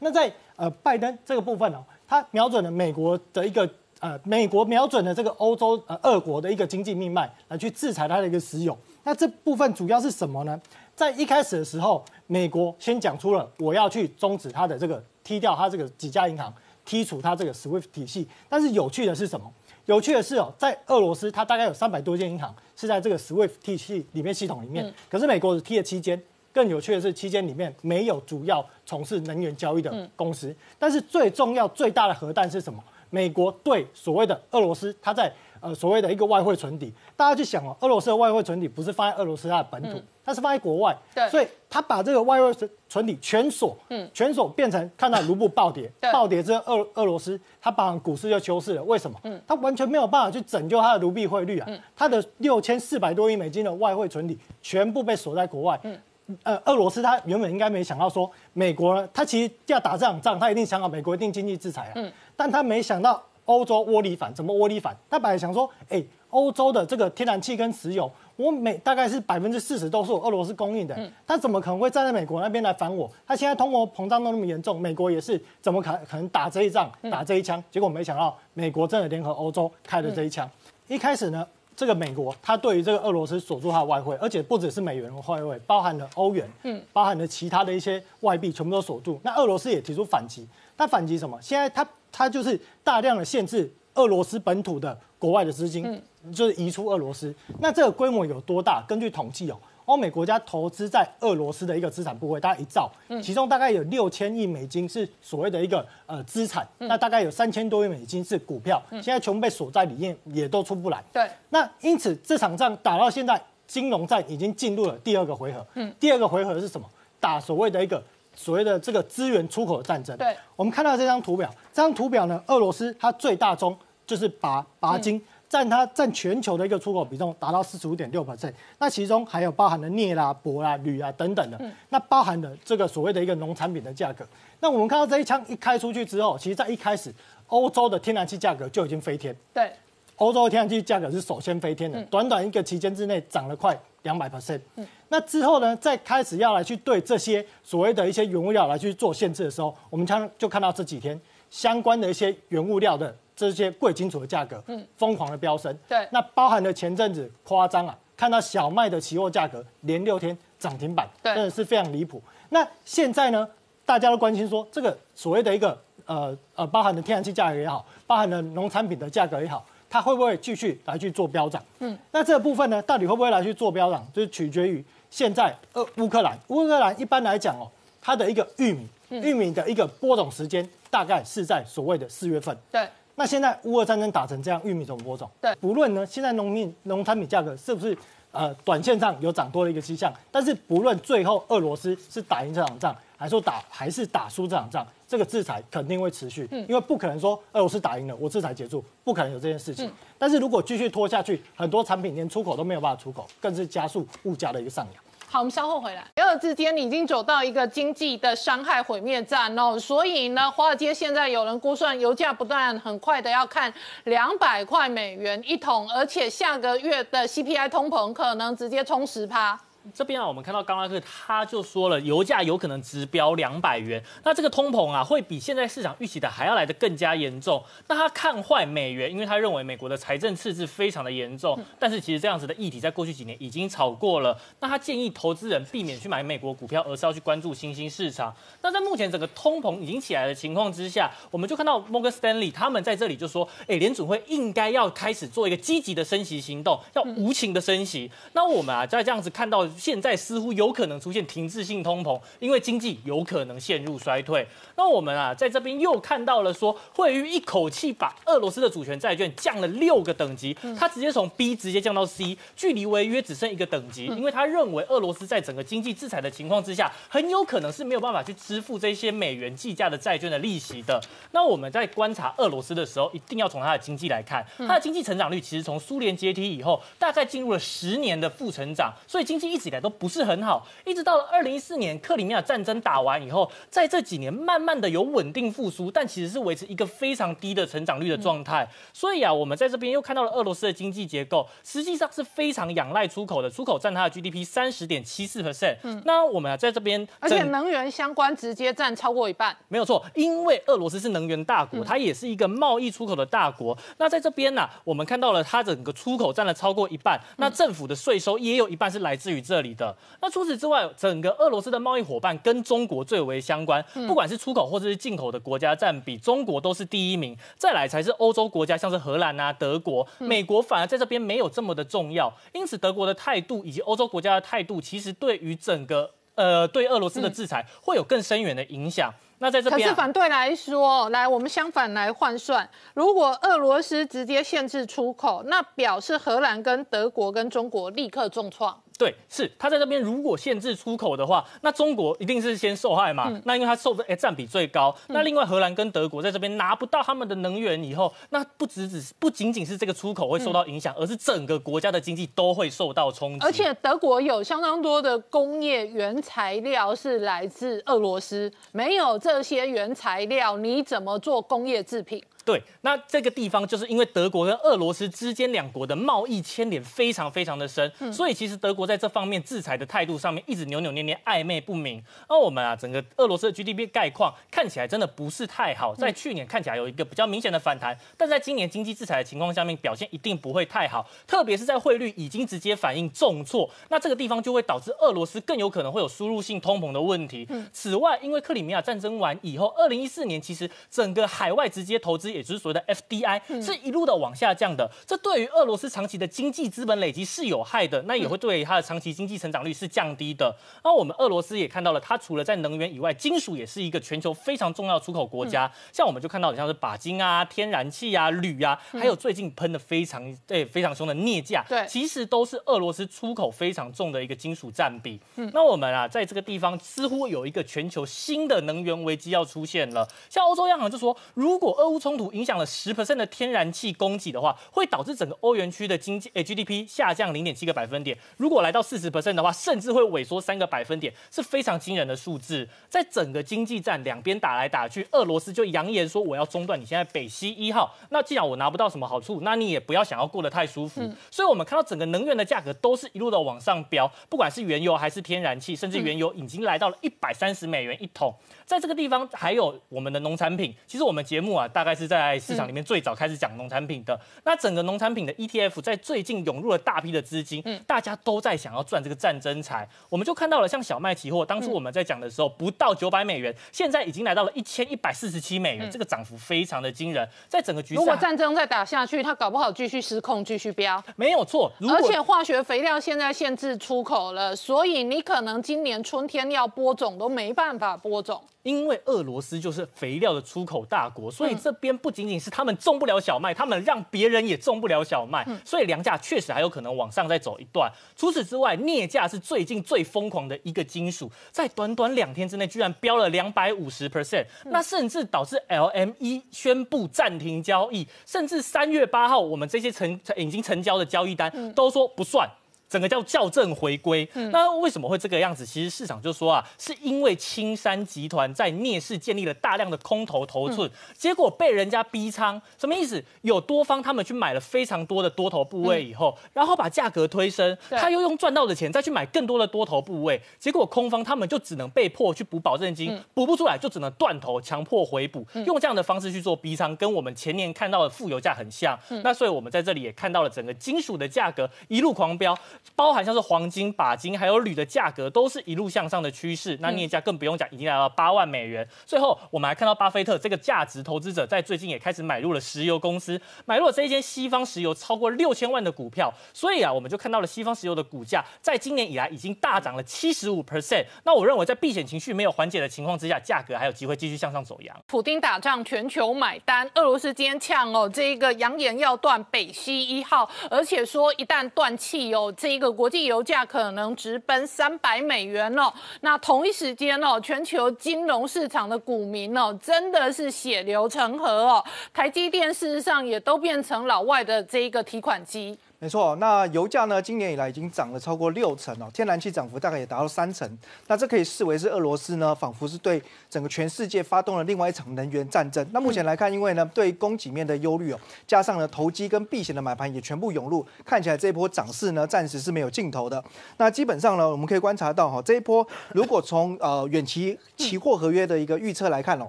那在呃拜登这个部分呢，他瞄准了美国的一个呃，美国瞄准了这个欧洲呃，二国的一个经济命脉来去制裁它的一个石油。那这部分主要是什么呢？在一开始的时候，美国先讲出了我要去终止它的这个踢掉它这个几家银行，剔除它这个 SWIFT 体系。但是有趣的是什么？有趣的是哦，在俄罗斯它大概有三百多间银行是在这个 SWIFT 系里面系统里面，可是美国踢了七间。更有趣的是，期间里面没有主要从事能源交易的公司。但是最重要、最大的核弹是什么？美国对所谓的俄罗斯，它在。呃，所谓的一个外汇存底，大家去想哦，俄罗斯的外汇存底不是放在俄罗斯它的本土，它是放在国外，对，所以他把这个外汇存存底全锁，嗯，全锁变成看到卢布暴跌，暴跌之后，俄俄罗斯它把股市就休市了，为什么？嗯，它完全没有办法去拯救它的卢币汇率啊，它的六千四百多亿美金的外汇存底全部被锁在国外，嗯，呃，俄罗斯它原本应该没想到说美国，它其实要打这场仗，它一定想好美国一定经济制裁啊，嗯，但他没想到。欧洲窝里反怎么窝里反？他本来想说，哎，欧洲的这个天然气跟石油，我每大概是百分之四十都是我俄罗斯供应的，他怎么可能会站在美国那边来反我？他现在通货膨胀都那么严重，美国也是怎么可可能打这一仗，打这一枪？结果没想到，美国真的联合欧洲开了这一枪。一开始呢，这个美国他对于这个俄罗斯锁住他外汇，而且不只是美元外汇，包含了欧元，嗯，包含了其他的一些外币全部都锁住。那俄罗斯也提出反击，他反击什么？现在他。它就是大量的限制俄罗斯本土的国外的资金，就是移出俄罗斯。那这个规模有多大？根据统计哦，欧美国家投资在俄罗斯的一个资产部位，大家一照，其中大概有六千亿美金是所谓的一个呃资产，那大概有三千多亿美金是股票，现在全部被锁在里面，也都出不来。对。那因此这场仗打到现在，金融战已经进入了第二个回合。嗯。第二个回合是什么？打所谓的一个。所谓的这个资源出口战争，我们看到这张图表，这张图表呢，俄罗斯它最大宗就是拔拔金，占它占全球的一个出口比重达到四十五点六 percent，那其中还有包含了镍啦、铂啦、铝啊等等的，那包含了这个所谓的一个农产品的价格，那我们看到这一枪一开出去之后，其实在一开始，欧洲的天然气价格就已经飞天，对，欧洲的天然气价格是首先飞天的，短短一个期间之内涨得快。两百 percent，嗯，那之后呢，再开始要来去对这些所谓的一些原物料来去做限制的时候，我们看就看到这几天相关的一些原物料的这些贵金属的价格，嗯，疯狂的飙升，对，那包含了前阵子夸张啊，看到小麦的期货价格连六天涨停板，对，真的是非常离谱。那现在呢，大家都关心说，这个所谓的一个呃呃，包含的天然气价格也好，包含的农产品的价格也好。它会不会继续来去做标涨？嗯，那这部分呢，到底会不会来去做标涨，就是取决于现在呃乌克兰。乌克兰一般来讲哦，它的一个玉米，玉米的一个播种时间大概是在所谓的四月份。对。那现在乌俄战争打成这样，玉米怎么播种？对，不论呢，现在农民农产品价格是不是？呃，短线上有涨多的一个迹象，但是不论最后俄罗斯是打赢这场仗，还是打还是打输这场仗，这个制裁肯定会持续，因为不可能说俄罗斯打赢了，我制裁结束，不可能有这件事情。但是如果继续拖下去，很多产品连出口都没有办法出口，更是加速物价的一个上扬。好，我们稍后回来。两二之间已经走到一个经济的伤害毁灭战哦，所以呢，华尔街现在有人估算，油价不断很快的要看两百块美元一桶，而且下个月的 CPI 通膨可能直接冲十趴。这边啊，我们看到刚拉克他就说了，油价有可能直飙两百元，那这个通膨啊，会比现在市场预期的还要来得更加严重。那他看坏美元，因为他认为美国的财政赤字非常的严重。但是其实这样子的议题在过去几年已经炒过了。那他建议投资人避免去买美国股票，而是要去关注新兴市场。那在目前整个通膨已经起来的情况之下，我们就看到 Morgan Stanley 他们在这里就说，哎，联储会应该要开始做一个积极的升息行动，要无情的升息。那我们啊，在这样子看到。现在似乎有可能出现停滞性通膨，因为经济有可能陷入衰退。那我们啊，在这边又看到了说，惠誉一口气把俄罗斯的主权债券降了六个等级，它直接从 B 直接降到 C，距离违约只剩一个等级，因为它认为俄罗斯在整个经济制裁的情况之下，很有可能是没有办法去支付这些美元计价的债券的利息的。那我们在观察俄罗斯的时候，一定要从它的经济来看，它的经济成长率其实从苏联解体以后，大概进入了十年的负成长，所以经济一。起来都不是很好，一直到了二零一四年克里米亚战争打完以后，在这几年慢慢的有稳定复苏，但其实是维持一个非常低的成长率的状态。所以啊，我们在这边又看到了俄罗斯的经济结构实际上是非常仰赖出口的，出口占它的 GDP 三十点七四%。嗯，那我们啊在这边，而且能源相关直接占超过一半，没有错，因为俄罗斯是能源大国，它也是一个贸易出口的大国。那在这边呢，我们看到了它整个出口占了超过一半，那政府的税收也有一半是来自于。这里的那除此之外，整个俄罗斯的贸易伙伴跟中国最为相关，不管是出口或者是进口的国家占比，中国都是第一名，再来才是欧洲国家，像是荷兰啊、德国、美国，反而在这边没有这么的重要。因此，德国的态度以及欧洲国家的态度，其实对于整个呃对俄罗斯的制裁，会有更深远的影响。那在这边，可是反对来说，来我们相反来换算，如果俄罗斯直接限制出口，那表示荷兰跟德国跟中国立刻重创。对，是他在这边如果限制出口的话，那中国一定是先受害嘛。那因为它受诶占比最高。那另外荷兰跟德国在这边拿不到他们的能源以后，那不只只是不仅仅是这个出口会受到影响，而是整个国家的经济都会受到冲击。而且德国有相当多的工业原材料是来自俄罗斯，没有这些原材料，你怎么做工业制品？对，那这个地方就是因为德国跟俄罗斯之间两国的贸易牵连非常非常的深，所以其实德国在这方面制裁的态度上面一直扭扭捏捏、暧昧不明。而我们啊，整个俄罗斯的 GDP 概况看起来真的不是太好，在去年看起来有一个比较明显的反弹，但在今年经济制裁的情况下面，表现一定不会太好，特别是在汇率已经直接反映重挫，那这个地方就会导致俄罗斯更有可能会有输入性通膨的问题。此外，因为克里米亚战争完以后，二零一四年其实整个海外直接投资也就是所谓的 FDI 是一路的往下降的，这对于俄罗斯长期的经济资本累积是有害的，那也会对它的长期经济成长率是降低的。那我们俄罗斯也看到了，它除了在能源以外，金属也是一个全球非常重要出口国家。像我们就看到，像是钯金啊、天然气啊、铝啊，还有最近喷的非常对非常凶的镍价，对，其实都是俄罗斯出口非常重的一个金属占比。那我们啊，在这个地方似乎有一个全球新的能源危机要出现了。像欧洲央行就说，如果俄乌冲突，影响了十 percent 的天然气供给的话，会导致整个欧元区的经济 GDP 下降零点七个百分点。如果来到四十 percent 的话，甚至会萎缩三个百分点，是非常惊人的数字。在整个经济战两边打来打去，俄罗斯就扬言说我要中断你现在北溪一号。那既然我拿不到什么好处，那你也不要想要过得太舒服。所以，我们看到整个能源的价格都是一路的往上飙，不管是原油还是天然气，甚至原油已经来到了一百三十美元一桶。在这个地方，还有我们的农产品。其实我们节目啊，大概是。在市场里面最早开始讲农产品的，那整个农产品的 ETF 在最近涌入了大批的资金，嗯，大家都在想要赚这个战争财，我们就看到了像小麦期货，当初我们在讲的时候不到九百美元，现在已经来到了一千一百四十七美元，这个涨幅非常的惊人。在整个局势，如果战争再打下去，它搞不好继续失控，继续飙，没有错。而且化学肥料现在限制出口了，所以你可能今年春天要播种都没办法播种，因为俄罗斯就是肥料的出口大国，所以这边。不仅仅是他们种不了小麦，他们让别人也种不了小麦，所以粮价确实还有可能往上再走一段。除此之外，镍价是最近最疯狂的一个金属，在短短两天之内居然飙了两百五十 percent，那甚至导致 LME 宣布暂停交易，甚至三月八号我们这些成已经成交的交易单都说不算。整个叫校正回归，那为什么会这个样子？其实市场就说啊，是因为青山集团在镍市建立了大量的空头头寸，结果被人家逼仓，什么意思？有多方他们去买了非常多的多头部位以后，然后把价格推升，他又用赚到的钱再去买更多的多头部位，结果空方他们就只能被迫去补保证金，补不出来就只能断头，强迫回补，用这样的方式去做逼仓，跟我们前年看到的富油价很像。那所以我们在这里也看到了整个金属的价格一路狂飙。包含像是黄金、钯金还有铝的价格，都是一路向上的趋势。那镍价更不用讲，已经来到八万美元。最后，我们还看到巴菲特这个价值投资者在最近也开始买入了石油公司，买入了这一间西方石油超过六千万的股票。所以啊，我们就看到了西方石油的股价在今年以来已经大涨了七十五 percent。那我认为，在避险情绪没有缓解的情况之下，价格还有机会继续向上走阳。普丁打仗，全球买单。俄罗斯今天呛哦，这个扬言要断北溪一号，而且说一旦断气哦，这一个国际油价可能直奔三百美元哦。那同一时间哦，全球金融市场的股民哦，真的是血流成河哦。台积电事实上也都变成老外的这一个提款机。没错，那油价呢？今年以来已经涨了超过六成哦，天然气涨幅大概也达到三成。那这可以视为是俄罗斯呢，仿佛是对整个全世界发动了另外一场能源战争。那目前来看，因为呢对供给面的忧虑哦，加上呢投机跟避险的买盘也全部涌入，看起来这一波涨势呢暂时是没有尽头的。那基本上呢，我们可以观察到哈，这一波如果从呃远期期货合约的一个预测来看哦，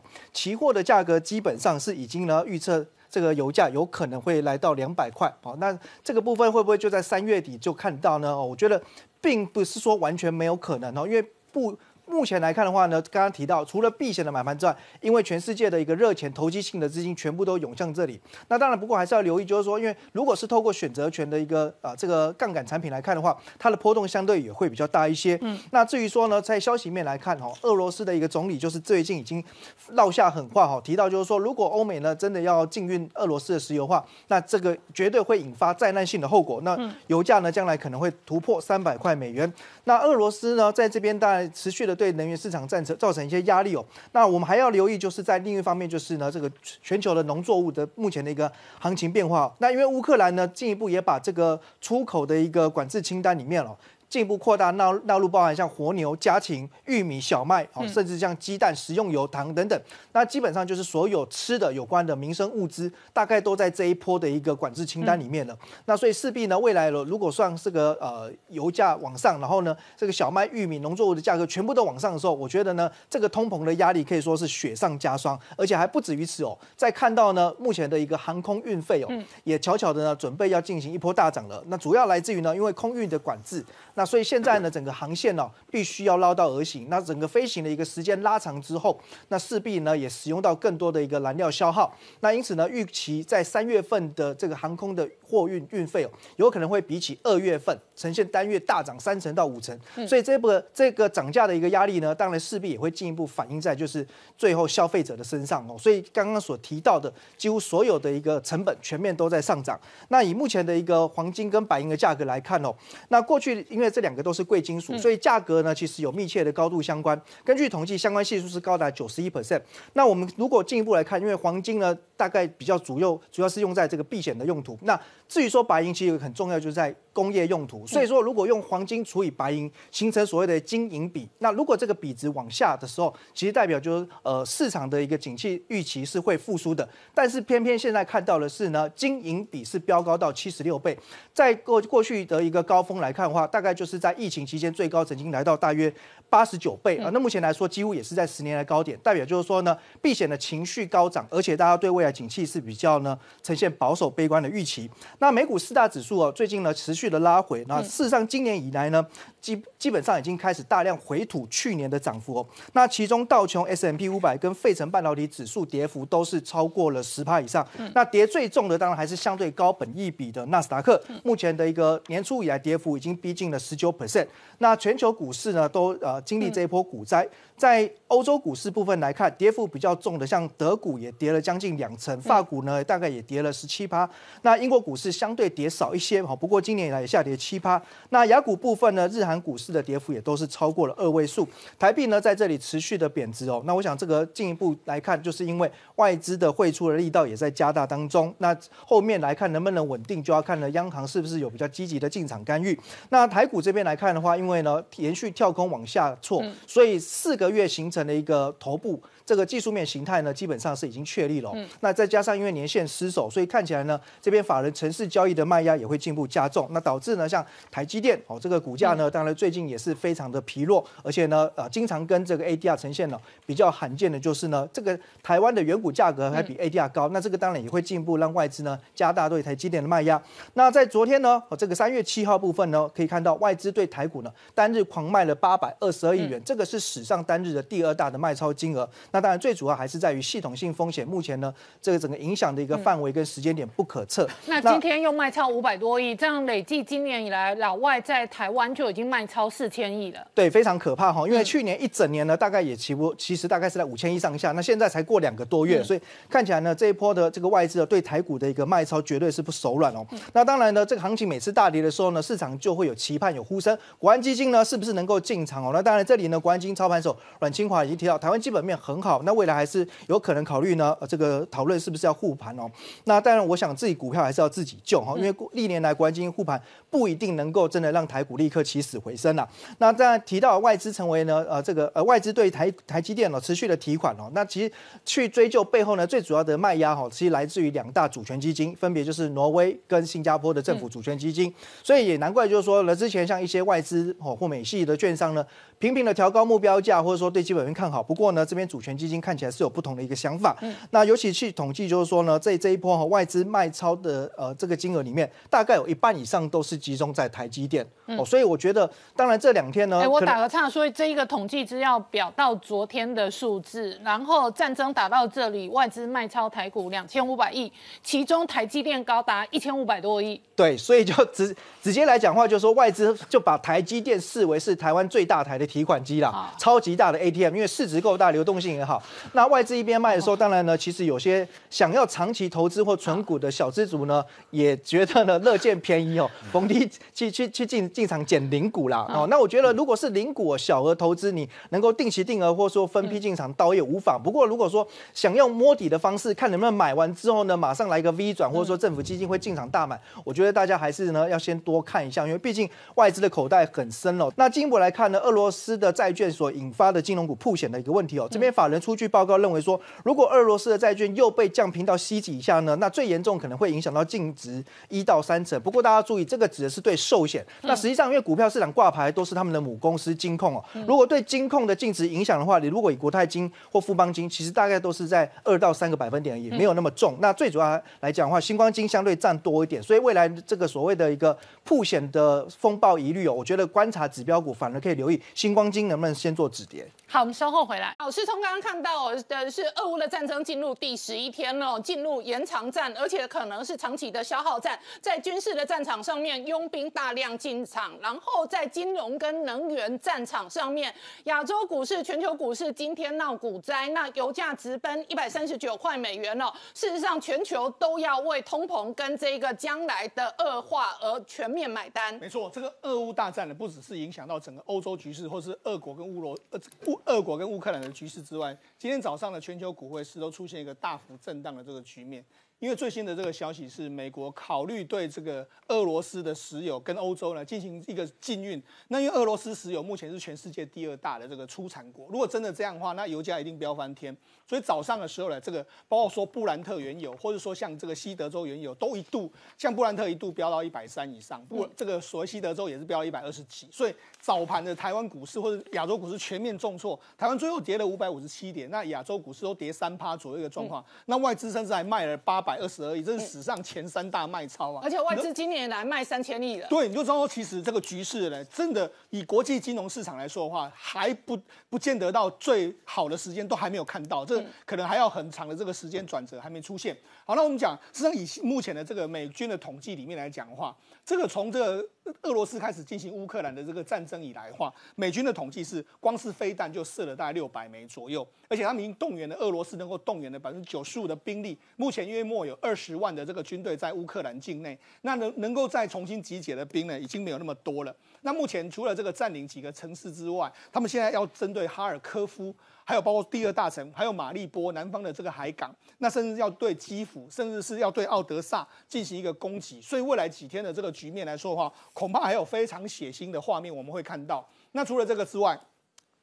期货的价格基本上是已经呢预测。这个油价有可能会来到两百块，好，那这个部分会不会就在三月底就看到呢？哦，我觉得并不是说完全没有可能哦，因为不。目前来看的话呢，刚刚提到除了避险的买盘之外，因为全世界的一个热钱、投机性的资金全部都涌向这里。那当然，不过还是要留意，就是说，因为如果是透过选择权的一个啊这个杠杆产品来看的话，它的波动相对也会比较大一些。嗯。那至于说呢，在消息面来看哈，俄罗斯的一个总理就是最近已经落下狠话哈，提到就是说，如果欧美呢真的要禁运俄罗斯的石油话，那这个绝对会引发灾难性的后果。那油价呢，将来可能会突破三百块美元。那俄罗斯呢，在这边大然持续的对。对能源市场造成造成一些压力哦。那我们还要留意，就是在另一方面，就是呢，这个全球的农作物的目前的一个行情变化。那因为乌克兰呢，进一步也把这个出口的一个管制清单里面了。进一步扩大纳纳入包含像活牛、家禽、玉米、小麦，哦，甚至像鸡蛋、食用油、糖等等，那基本上就是所有吃的有关的民生物资，大概都在这一波的一个管制清单里面了。那所以势必呢，未来了如果算是个呃油价往上，然后呢这个小麦、玉米、农作物的价格全部都往上的时候，我觉得呢这个通膨的压力可以说是雪上加霜，而且还不止于此哦。在看到呢目前的一个航空运费哦，也悄悄的呢准备要进行一波大涨了。那主要来自于呢因为空运的管制那。所以现在呢，整个航线呢必须要绕道而行。那整个飞行的一个时间拉长之后，那势必呢也使用到更多的一个燃料消耗。那因此呢，预期在三月份的这个航空的货运运费哦，有可能会比起二月份呈现单月大涨三成到五成。所以这个这个涨价的一个压力呢，当然势必也会进一步反映在就是最后消费者的身上哦。所以刚刚所提到的，几乎所有的一个成本全面都在上涨。那以目前的一个黄金跟白银的价格来看哦，那过去因为这两个都是贵金属，所以价格呢其实有密切的高度相关。根据统计，相关系数是高达九十一 percent。那我们如果进一步来看，因为黄金呢大概比较主要，主要是用在这个避险的用途。那至于说白银，其实很重要就是在工业用途。所以说，如果用黄金除以白银形成所谓的金银比，那如果这个比值往下的时候，其实代表就是呃市场的一个景气预期是会复苏的。但是偏偏现在看到的是呢，金银比是飙高到七十六倍，在过过去的一个高峰来看的话，大概就。就是在疫情期间，最高曾经来到大约。八十九倍啊！那目前来说，几乎也是在十年的高点，代表就是说呢，避险的情绪高涨，而且大家对未来景气是比较呢，呈现保守悲观的预期。那美股四大指数哦，最近呢持续的拉回。那事实上今年以来呢，基基本上已经开始大量回吐去年的涨幅哦。那其中道琼 s m p 五百跟费城半导体指数跌幅都是超过了十以上。那跌最重的当然还是相对高本一比的纳斯达克，目前的一个年初以来跌幅已经逼近了十九%。percent。那全球股市呢，都呃。经历这一波股灾，在欧洲股市部分来看，跌幅比较重的，像德股也跌了将近两成，法股呢大概也跌了十七趴。那英国股市相对跌少一些，哈，不过今年以来也下跌七趴。那雅股部分呢，日韩股市的跌幅也都是超过了二位数。台币呢在这里持续的贬值哦。那我想这个进一步来看，就是因为外资的汇出的力道也在加大当中。那后面来看能不能稳定，就要看呢央行是不是有比较积极的进场干预。那台股这边来看的话，因为呢延续跳空往下。错，所以四个月形成的一个头部这个技术面形态呢，基本上是已经确立了。那再加上因为年限失守，所以看起来呢，这边法人、城市交易的卖压也会进一步加重。那导致呢，像台积电哦，这个股价呢，当然最近也是非常的疲弱，而且呢，呃，经常跟这个 ADR 呈现了比较罕见的就是呢，这个台湾的原股价格还比 ADR 高。那这个当然也会进一步让外资呢加大对台积电的卖压。那在昨天呢，这个三月七号部分呢，可以看到外资对台股呢单日狂卖了八百二。十二亿元，这个是史上单日的第二大的卖超金额。那当然，最主要还是在于系统性风险。目前呢，这个整个影响的一个范围跟时间点不可测。那今天又卖超五百多亿，这样累计今年以来老外在台湾就已经卖超四千亿了。对，非常可怕哈，因为去年一整年呢，大概也起不，其实大概是在五千亿上下。那现在才过两个多月，所以看起来呢，这一波的这个外资的对台股的一个卖超绝对是不手软哦。那当然呢，这个行情每次大跌的时候呢，市场就会有期盼、有呼声，国安基金呢，是不是能够进场哦？那当然，这里呢，国安金操盘手阮清华已经提到，台湾基本面很好，那未来还是有可能考虑呢，这个讨论是不是要护盘哦？那当然，我想自己股票还是要自己救哈，因为历年来国安金护盘不一定能够真的让台股立刻起死回生呐。那当然提到外资成为呢，呃，这个呃外资对台台积电哦持续的提款哦，那其实去追究背后呢，最主要的卖压哈，其实来自于两大主权基金，分别就是挪威跟新加坡的政府主权基金，所以也难怪就是说了之前像一些外资哦或美系的券商呢。频频的调高目标价，或者说对基本面看好。不过呢，这边主权基金看起来是有不同的一个想法。那尤其去统计，就是说呢，在这一波外资卖超的呃这个金额里面，大概有一半以上都是集中在台积电。哦，所以我觉得，当然这两天呢，哎，我打个岔，所以这一个统计资料表到昨天的数字，然后战争打到这里，外资卖超台股两千五百亿，其中台积电高达一千五百多亿。对，所以就直直接来讲话，就说外资就把台积电视为是台湾最大台的。提款机啦，超级大的 ATM，因为市值够大，流动性也好。那外资一边卖的时候，当然呢，其实有些想要长期投资或存股的小资族呢，也觉得呢乐见便宜哦，逢低去去去进进场捡零股啦。哦，那我觉得如果是零股小额投资，你能够定期定额或说分批进场，倒也无妨。不过如果说想用摸底的方式，看能不能买完之后呢，马上来一个 V 转，或者说政府基金会进场大买，我觉得大家还是呢要先多看一下，因为毕竟外资的口袋很深哦。那进一步来看呢，俄罗斯。斯的债券所引发的金融股破险的一个问题哦，这边法人出具报告认为说，如果俄罗斯的债券又被降平到 C 级以下呢，那最严重可能会影响到净值一到三成。不过大家注意，这个指的是对寿险。那实际上，因为股票市场挂牌都是他们的母公司金控哦。如果对金控的净值影响的话，你如果以国泰金或富邦金，其实大概都是在二到三个百分点也没有那么重。那最主要来讲的话，星光金相对占多一点，所以未来这个所谓的一个曝险的风暴疑虑哦，我觉得观察指标股反而可以留意。星光金能不能先做止跌？好，我们稍后回来。老师从刚刚看到的是，俄乌的战争进入第十一天了，进入延长战，而且可能是长期的消耗战。在军事的战场上面，佣兵大量进场，然后在金融跟能源战场上面，亚洲股市、全球股市今天闹股灾，那油价直奔一百三十九块美元了。事实上，全球都要为通膨跟这个将来的恶化而全面买单。没错，这个俄乌大战呢，不只是影响到整个欧洲局势，或是俄国跟乌罗呃乌。俄国跟乌克兰的局势之外，今天早上的全球股汇市都出现一个大幅震荡的这个局面。因为最新的这个消息是，美国考虑对这个俄罗斯的石油跟欧洲呢进行一个禁运。那因为俄罗斯石油目前是全世界第二大的这个出产国，如果真的这样的话，那油价一定飙翻天。所以早上的时候呢，这个包括说布兰特原油，或者说像这个西德州原油，都一度像布兰特一度飙到一百三以上，不，这个所谓西德州也是飙到一百二十几。所以早盘的台湾股市或者亚洲股市全面重挫，台湾最后跌了五百五十七点，那亚洲股市都跌三趴左右的状况，那外资甚至还卖了八百。百二十而已，这是史上前三大卖超啊！而且外资今年来卖三千亿了。对，你就知道，其实这个局势呢，真的以国际金融市场来说的话，还不不见得到最好的时间，都还没有看到，这可能还要很长的这个时间转折还没出现。好，那我们讲，实际上以目前的这个美军的统计里面来讲的话，这个从这。个 俄罗斯开始进行乌克兰的这个战争以来，话美军的统计是，光是飞弹就射了大概六百枚左右，而且他们已经动员了俄罗斯能够动员的百分之九十五的兵力，目前约莫有二十万的这个军队在乌克兰境内，那能能够再重新集结的兵呢，已经没有那么多了。那目前除了这个占领几个城市之外，他们现在要针对哈尔科夫。还有包括第二大城，还有马利波南方的这个海港，那甚至要对基辅，甚至是要对奥德萨进行一个攻击。所以未来几天的这个局面来说的话，恐怕还有非常血腥的画面我们会看到。那除了这个之外，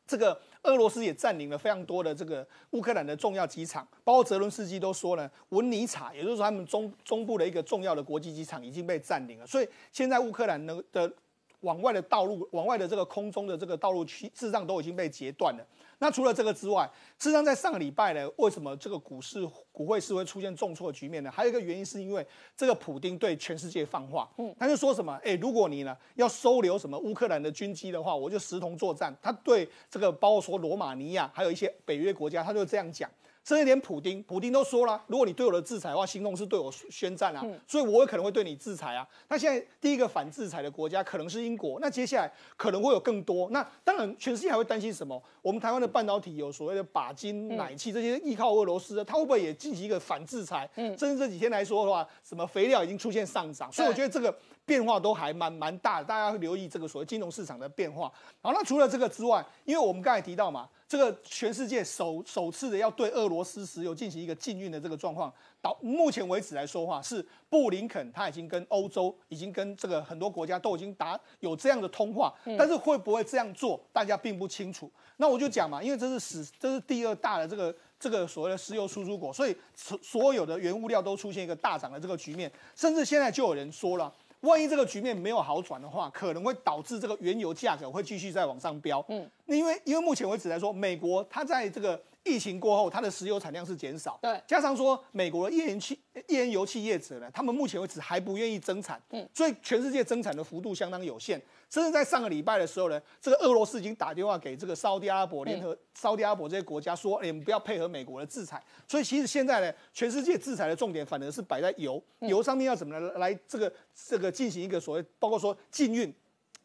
这个俄罗斯也占领了非常多的这个乌克兰的重要机场，包括泽伦斯基都说了，文尼查，也就是说他们中中部的一个重要的国际机场已经被占领了。所以现在乌克兰能的。往外的道路，往外的这个空中的这个道路去，智障都已经被截断了。那除了这个之外，智障在上个礼拜呢，为什么这个股市、股汇是会出现重挫局面呢？还有一个原因是因为这个普丁对全世界放话，嗯，他就说什么，哎，如果你呢要收留什么乌克兰的军机的话，我就实同作战。他对这个，包括说罗马尼亚，还有一些北约国家，他就这样讲。甚至连普京，普京都说了，如果你对我的制裁的话，行动是对我宣战啊，所以我也可能会对你制裁啊。那现在第一个反制裁的国家可能是英国，那接下来可能会有更多。那当然，全世界还会担心什么？我们台湾的半导体有所谓的靶金、奶气这些依靠俄罗斯的，他会不会也进行一个反制裁？嗯，甚至这几天来说的话，什么肥料已经出现上涨，所以我觉得这个变化都还蛮蛮大的，大家会留意这个所谓金融市场的变化。好，那除了这个之外，因为我们刚才提到嘛。这个全世界首首次的要对俄罗斯石油进行一个禁运的这个状况，到目前为止来说话是布林肯，他已经跟欧洲，已经跟这个很多国家都已经达有这样的通话，但是会不会这样做，大家并不清楚。那我就讲嘛，因为这是史，这是第二大的这个这个所谓的石油输出国，所以所所有的原物料都出现一个大涨的这个局面，甚至现在就有人说了。万一这个局面没有好转的话，可能会导致这个原油价格会继续再往上飙。嗯，因为因为目前为止来说，美国它在这个疫情过后，它的石油产量是减少。对，加上说美国的页岩气、页岩油气业者呢，他们目前为止还不愿意增产。嗯，所以全世界增产的幅度相当有限。甚至在上个礼拜的时候呢，这个俄罗斯已经打电话给这个沙特阿拉伯、联合沙特阿拉伯这些国家说：“哎，我们不要配合美国的制裁。”所以其实现在呢，全世界制裁的重点反而是摆在油油上面，要怎么来来这个这个进行一个所谓包括说禁运。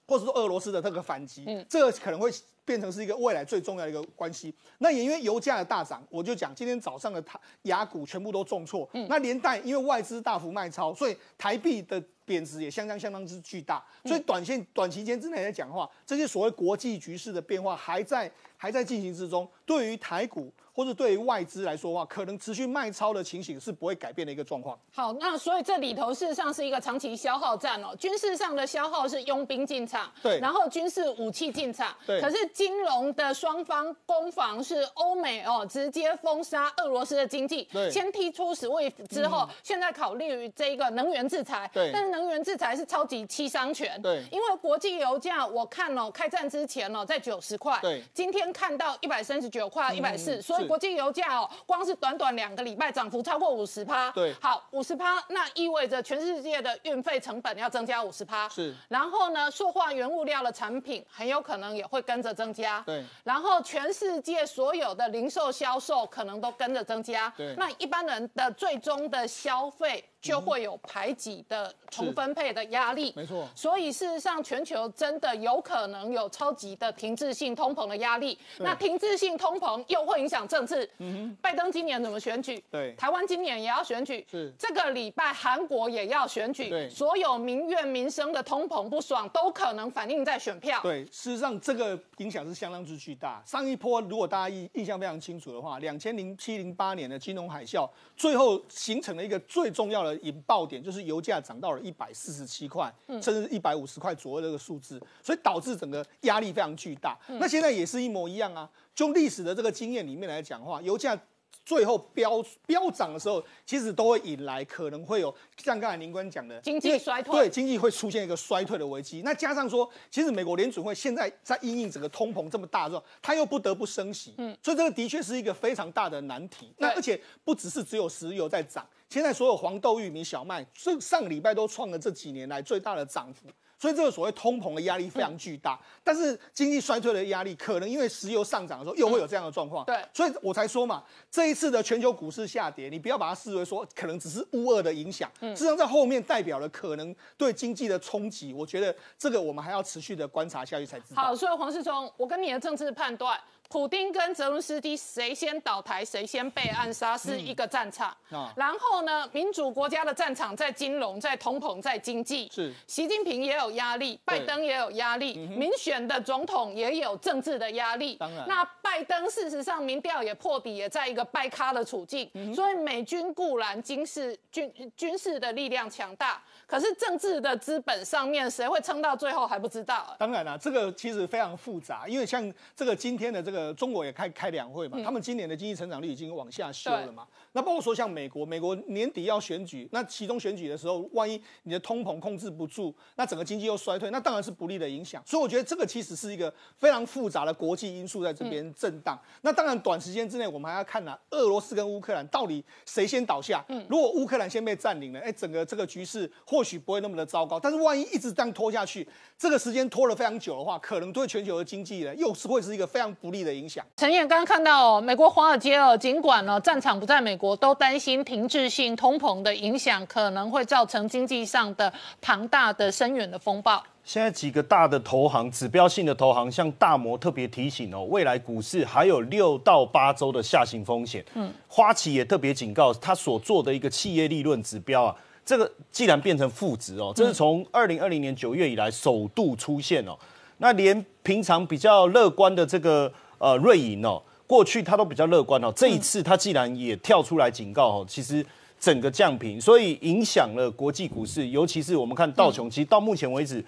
或者说俄罗斯的这个反击，嗯，这个可能会变成是一个未来最重要的一个关系。那也因为油价的大涨，我就讲今天早上的台雅股全部都重挫，嗯，那连带因为外资大幅卖超，所以台币的贬值也相当相当之巨大。所以短线短期间之内来讲的话，这些所谓国际局势的变化还在还在进行之中，对于台股。或者对于外资来说的话，可能持续卖超的情形是不会改变的一个状况。好，那所以这里头事实上是一个长期消耗战哦，军事上的消耗是佣兵进场，对，然后军事武器进场，对。可是金融的双方攻防是欧美哦，直接封杀俄罗斯的经济，对，先踢出十位之后，现在考虑这一个能源制裁，对。但是能源制裁是超级七伤权，对，因为国际油价我看哦，开战之前哦在九十块，对，今天看到一百三十九块一百四，所以。国际油价哦，光是短短两个礼拜，涨幅超过五十趴。对，好，五十趴，那意味着全世界的运费成本要增加五十趴。是。然后呢，塑化原物料的产品很有可能也会跟着增加。对。然后，全世界所有的零售销售可能都跟着增加。对。那一般人的最终的消费。就会有排挤的重分配的压力，没错。所以事实上，全球真的有可能有超级的停滞性通膨的压力。那停滞性通膨又会影响政治。嗯哼。拜登今年怎么选举？对。台湾今年也要选举。是。这个礼拜韩国也要选举。对。所有民怨民生的通膨不爽，都可能反映在选票。对，事实上这个影响是相当之巨大。上一波如果大家印印象非常清楚的话，两千零七零八年的金融海啸，最后形成了一个最重要的。引爆点就是油价涨到了一百四十七块，甚至一百五十块左右这个数字，所以导致整个压力非常巨大。那现在也是一模一样啊，就历史的这个经验里面来讲话，油价。最后飙飙涨的时候，其实都会引来可能会有像刚才林官讲的经济衰退，对经济会出现一个衰退的危机。那加上说，其实美国联储会现在在应应整个通膨这么大之候，它又不得不升息，嗯，所以这个的确是一个非常大的难题。那而且不只是只有石油在涨，现在所有黄豆、玉米、小麦，这上礼拜都创了这几年来最大的涨幅。所以这个所谓通膨的压力非常巨大，但是经济衰退的压力，可能因为石油上涨的时候又会有这样的状况。对，所以我才说嘛，这一次的全球股市下跌，你不要把它视为说可能只是乌二的影响，实际上在后面代表了可能对经济的冲击。我觉得这个我们还要持续的观察下去才知道。好，所以黄世忠，我跟你的政治判断。普丁跟泽伦斯基谁先倒台，谁先被暗杀是一个战场。然后呢，民主国家的战场在金融、在同盟、在经济。是，习近平也有压力，拜登也有压力，民选的总统也有政治的压力。当然，那拜登事实上民调也破底，也在一个败咖的处境。所以美军固然军事军军事的力量强大。可是政治的资本上面，谁会撑到最后还不知道。当然了，这个其实非常复杂，因为像这个今天的这个中国也开开两会嘛，他们今年的经济成长率已经往下修了嘛。那包括说像美国，美国年底要选举，那其中选举的时候，万一你的通膨控制不住，那整个经济又衰退，那当然是不利的影响。所以我觉得这个其实是一个非常复杂的国际因素在这边震荡。那当然，短时间之内我们还要看呐，俄罗斯跟乌克兰到底谁先倒下。嗯，如果乌克兰先被占领了，哎，整个这个局势。或许不会那么的糟糕，但是万一一直这样拖下去，这个时间拖了非常久的话，可能对全球的经济呢，又是会是一个非常不利的影响。陈燕刚刚看到，美国华尔街哦，尽管呢战场不在美国，都担心停滞性通膨的影响可能会造成经济上的庞大的深远的风暴。现在几个大的投行，指标性的投行，向大摩特别提醒哦，未来股市还有六到八周的下行风险。嗯，花旗也特别警告，他所做的一个企业利润指标啊。这个既然变成负值哦，这是从二零二零年九月以来首度出现哦。那连平常比较乐观的这个呃瑞银哦，过去它都比较乐观哦，这一次它既然也跳出来警告哦，其实整个降平，所以影响了国际股市，尤其是我们看道琼实到目前为止。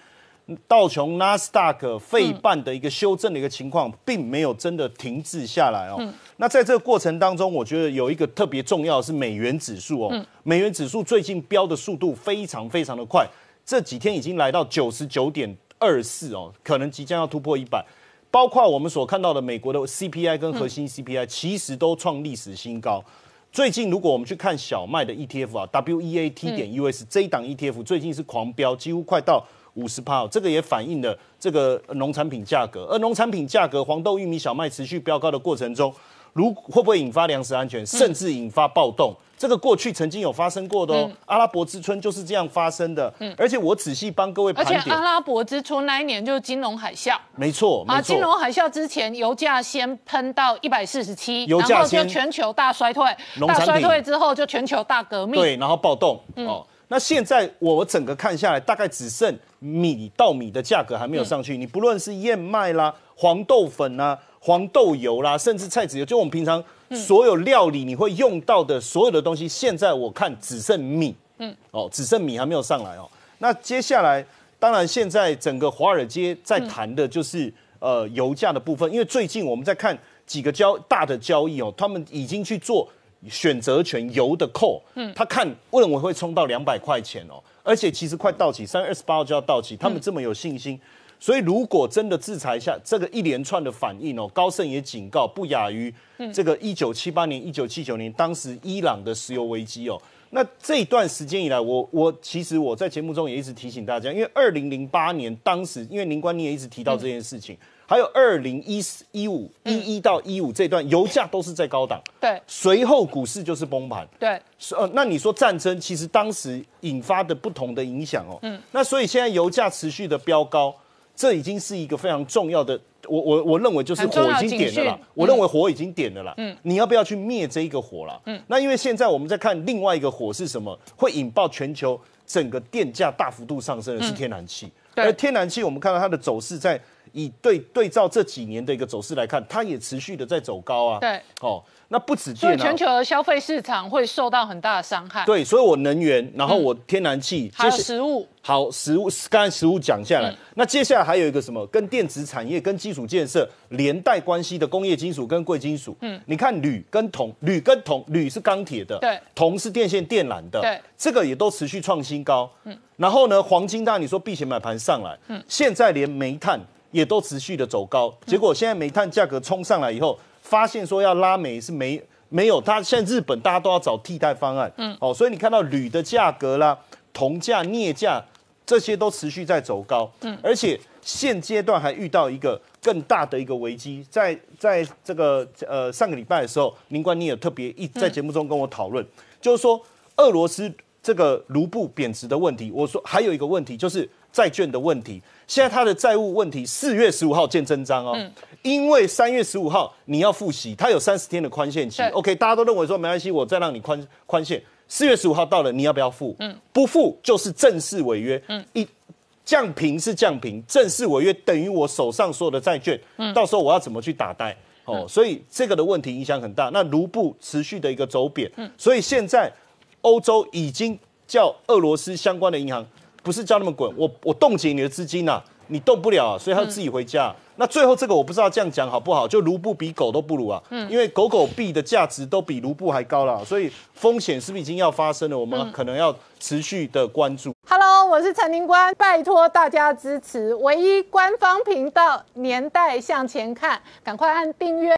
道琼、纳斯达克、费半的一个修正的一个情况，并没有真的停滞下来哦。那在这个过程当中，我觉得有一个特别重要的是美元指数哦，美元指数最近飙的速度非常非常的快，这几天已经来到九十九点二四哦，可能即将要突破一百。包括我们所看到的美国的 CPI 跟核心 CPI，其实都创历史新高。最近如果我们去看小麦的 ETF 啊，W E A T 点 U S J 档 ETF 最近是狂飙，几乎快到。五十帕，这个也反映了这个农产品价格。而农产品价格，黄豆、玉米、小麦持续飙高的过程中，如会不会引发粮食安全，甚至引发暴动？这个过去曾经有发生过的，阿拉伯之春就是这样发生的。嗯，而且我仔细帮各位盘点，阿拉伯之春那一年就是金融海啸，没错，没错。啊，金融海啸之前，油价先喷到一百四十七，油价就全球大衰退，大衰退之后就全球大革命，对，然后暴动，嗯。那现在我整个看下来，大概只剩米、稻米的价格还没有上去。你不论是燕麦啦、黄豆粉啦、黄豆油啦，甚至菜籽油，就我们平常所有料理你会用到的所有的东西，现在我看只剩米。嗯，哦，只剩米还没有上来哦。那接下来，当然现在整个华尔街在谈的就是呃油价的部分，因为最近我们在看几个交大的交易哦，他们已经去做。选择权油的扣，嗯，他看问我会充到两百块钱哦，而且其实快到期，三月二十八号就要到期，他们这么有信心，所以如果真的制裁下这个一连串的反应哦，高盛也警告不亚于这个一九七八年、一九七九年当时伊朗的石油危机哦。那这一段时间以来，我我其实我在节目中也一直提醒大家，因为二零零八年当时，因为林官你也一直提到这件事情。还有二零一四一五一一到一五这段，油价都是在高档。对，随后股市就是崩盘。对，呃，那你说战争其实当时引发的不同的影响哦。嗯，那所以现在油价持续的飙高，这已经是一个非常重要的，我我我认为就是火已经点了啦。我认为火已经点了啦。嗯，你要不要去灭这一个火了？嗯，那因为现在我们在看另外一个火是什么，会引爆全球整个电价大幅度上升的是天然气。而天然气我们看到它的走势在。以对对照这几年的一个走势来看，它也持续的在走高啊。对，哦，那不止这样。全球的消费市场会受到很大的伤害。对，所以我能源，然后我天然气，还有食物。好，食物，刚才食物讲下来，那接下来还有一个什么？跟电子产业、跟基础建设连带关系的工业金属跟贵金属。嗯，你看铝跟铜，铝跟铜，铝是钢铁的，对，铜是电线电缆的，对，这个也都持续创新高。嗯，然后呢，黄金，当然你说避险买盘上来，嗯，现在连煤炭。也都持续的走高，结果现在煤炭价格冲上来以后，发现说要拉煤是没没有，它现在日本大家都要找替代方案，嗯，哦，所以你看到铝的价格啦、铜价、镍价这些都持续在走高，嗯，而且现阶段还遇到一个更大的一个危机，在在这个呃上个礼拜的时候，林冠你有特别一在节目中跟我讨论，就是说俄罗斯这个卢布贬值的问题，我说还有一个问题就是。债券的问题，现在他的债务问题，四月十五号见真章哦。嗯。因为三月十五号你要复习，他有三十天的宽限期。O K，大家都认为说没关系，我再让你宽宽限。四月十五号到了，你要不要付？嗯。不付就是正式违约。嗯。一降平是降平，正式违约等于我手上所有的债券，到时候我要怎么去打袋？哦，所以这个的问题影响很大。那卢布持续的一个走贬。嗯。所以现在欧洲已经叫俄罗斯相关的银行。不是叫他们滚，我我冻结你的资金呐，你动不了，所以他自己回家。那最后这个我不知道这样讲好不好？就卢布比狗都不如啊，嗯、因为狗狗币的价值都比卢布还高了，所以风险是不是已经要发生了？我们可能要持续的关注。Hello，我是陈林官，拜托大家支持唯一官方频道年代向前看，赶快按订阅。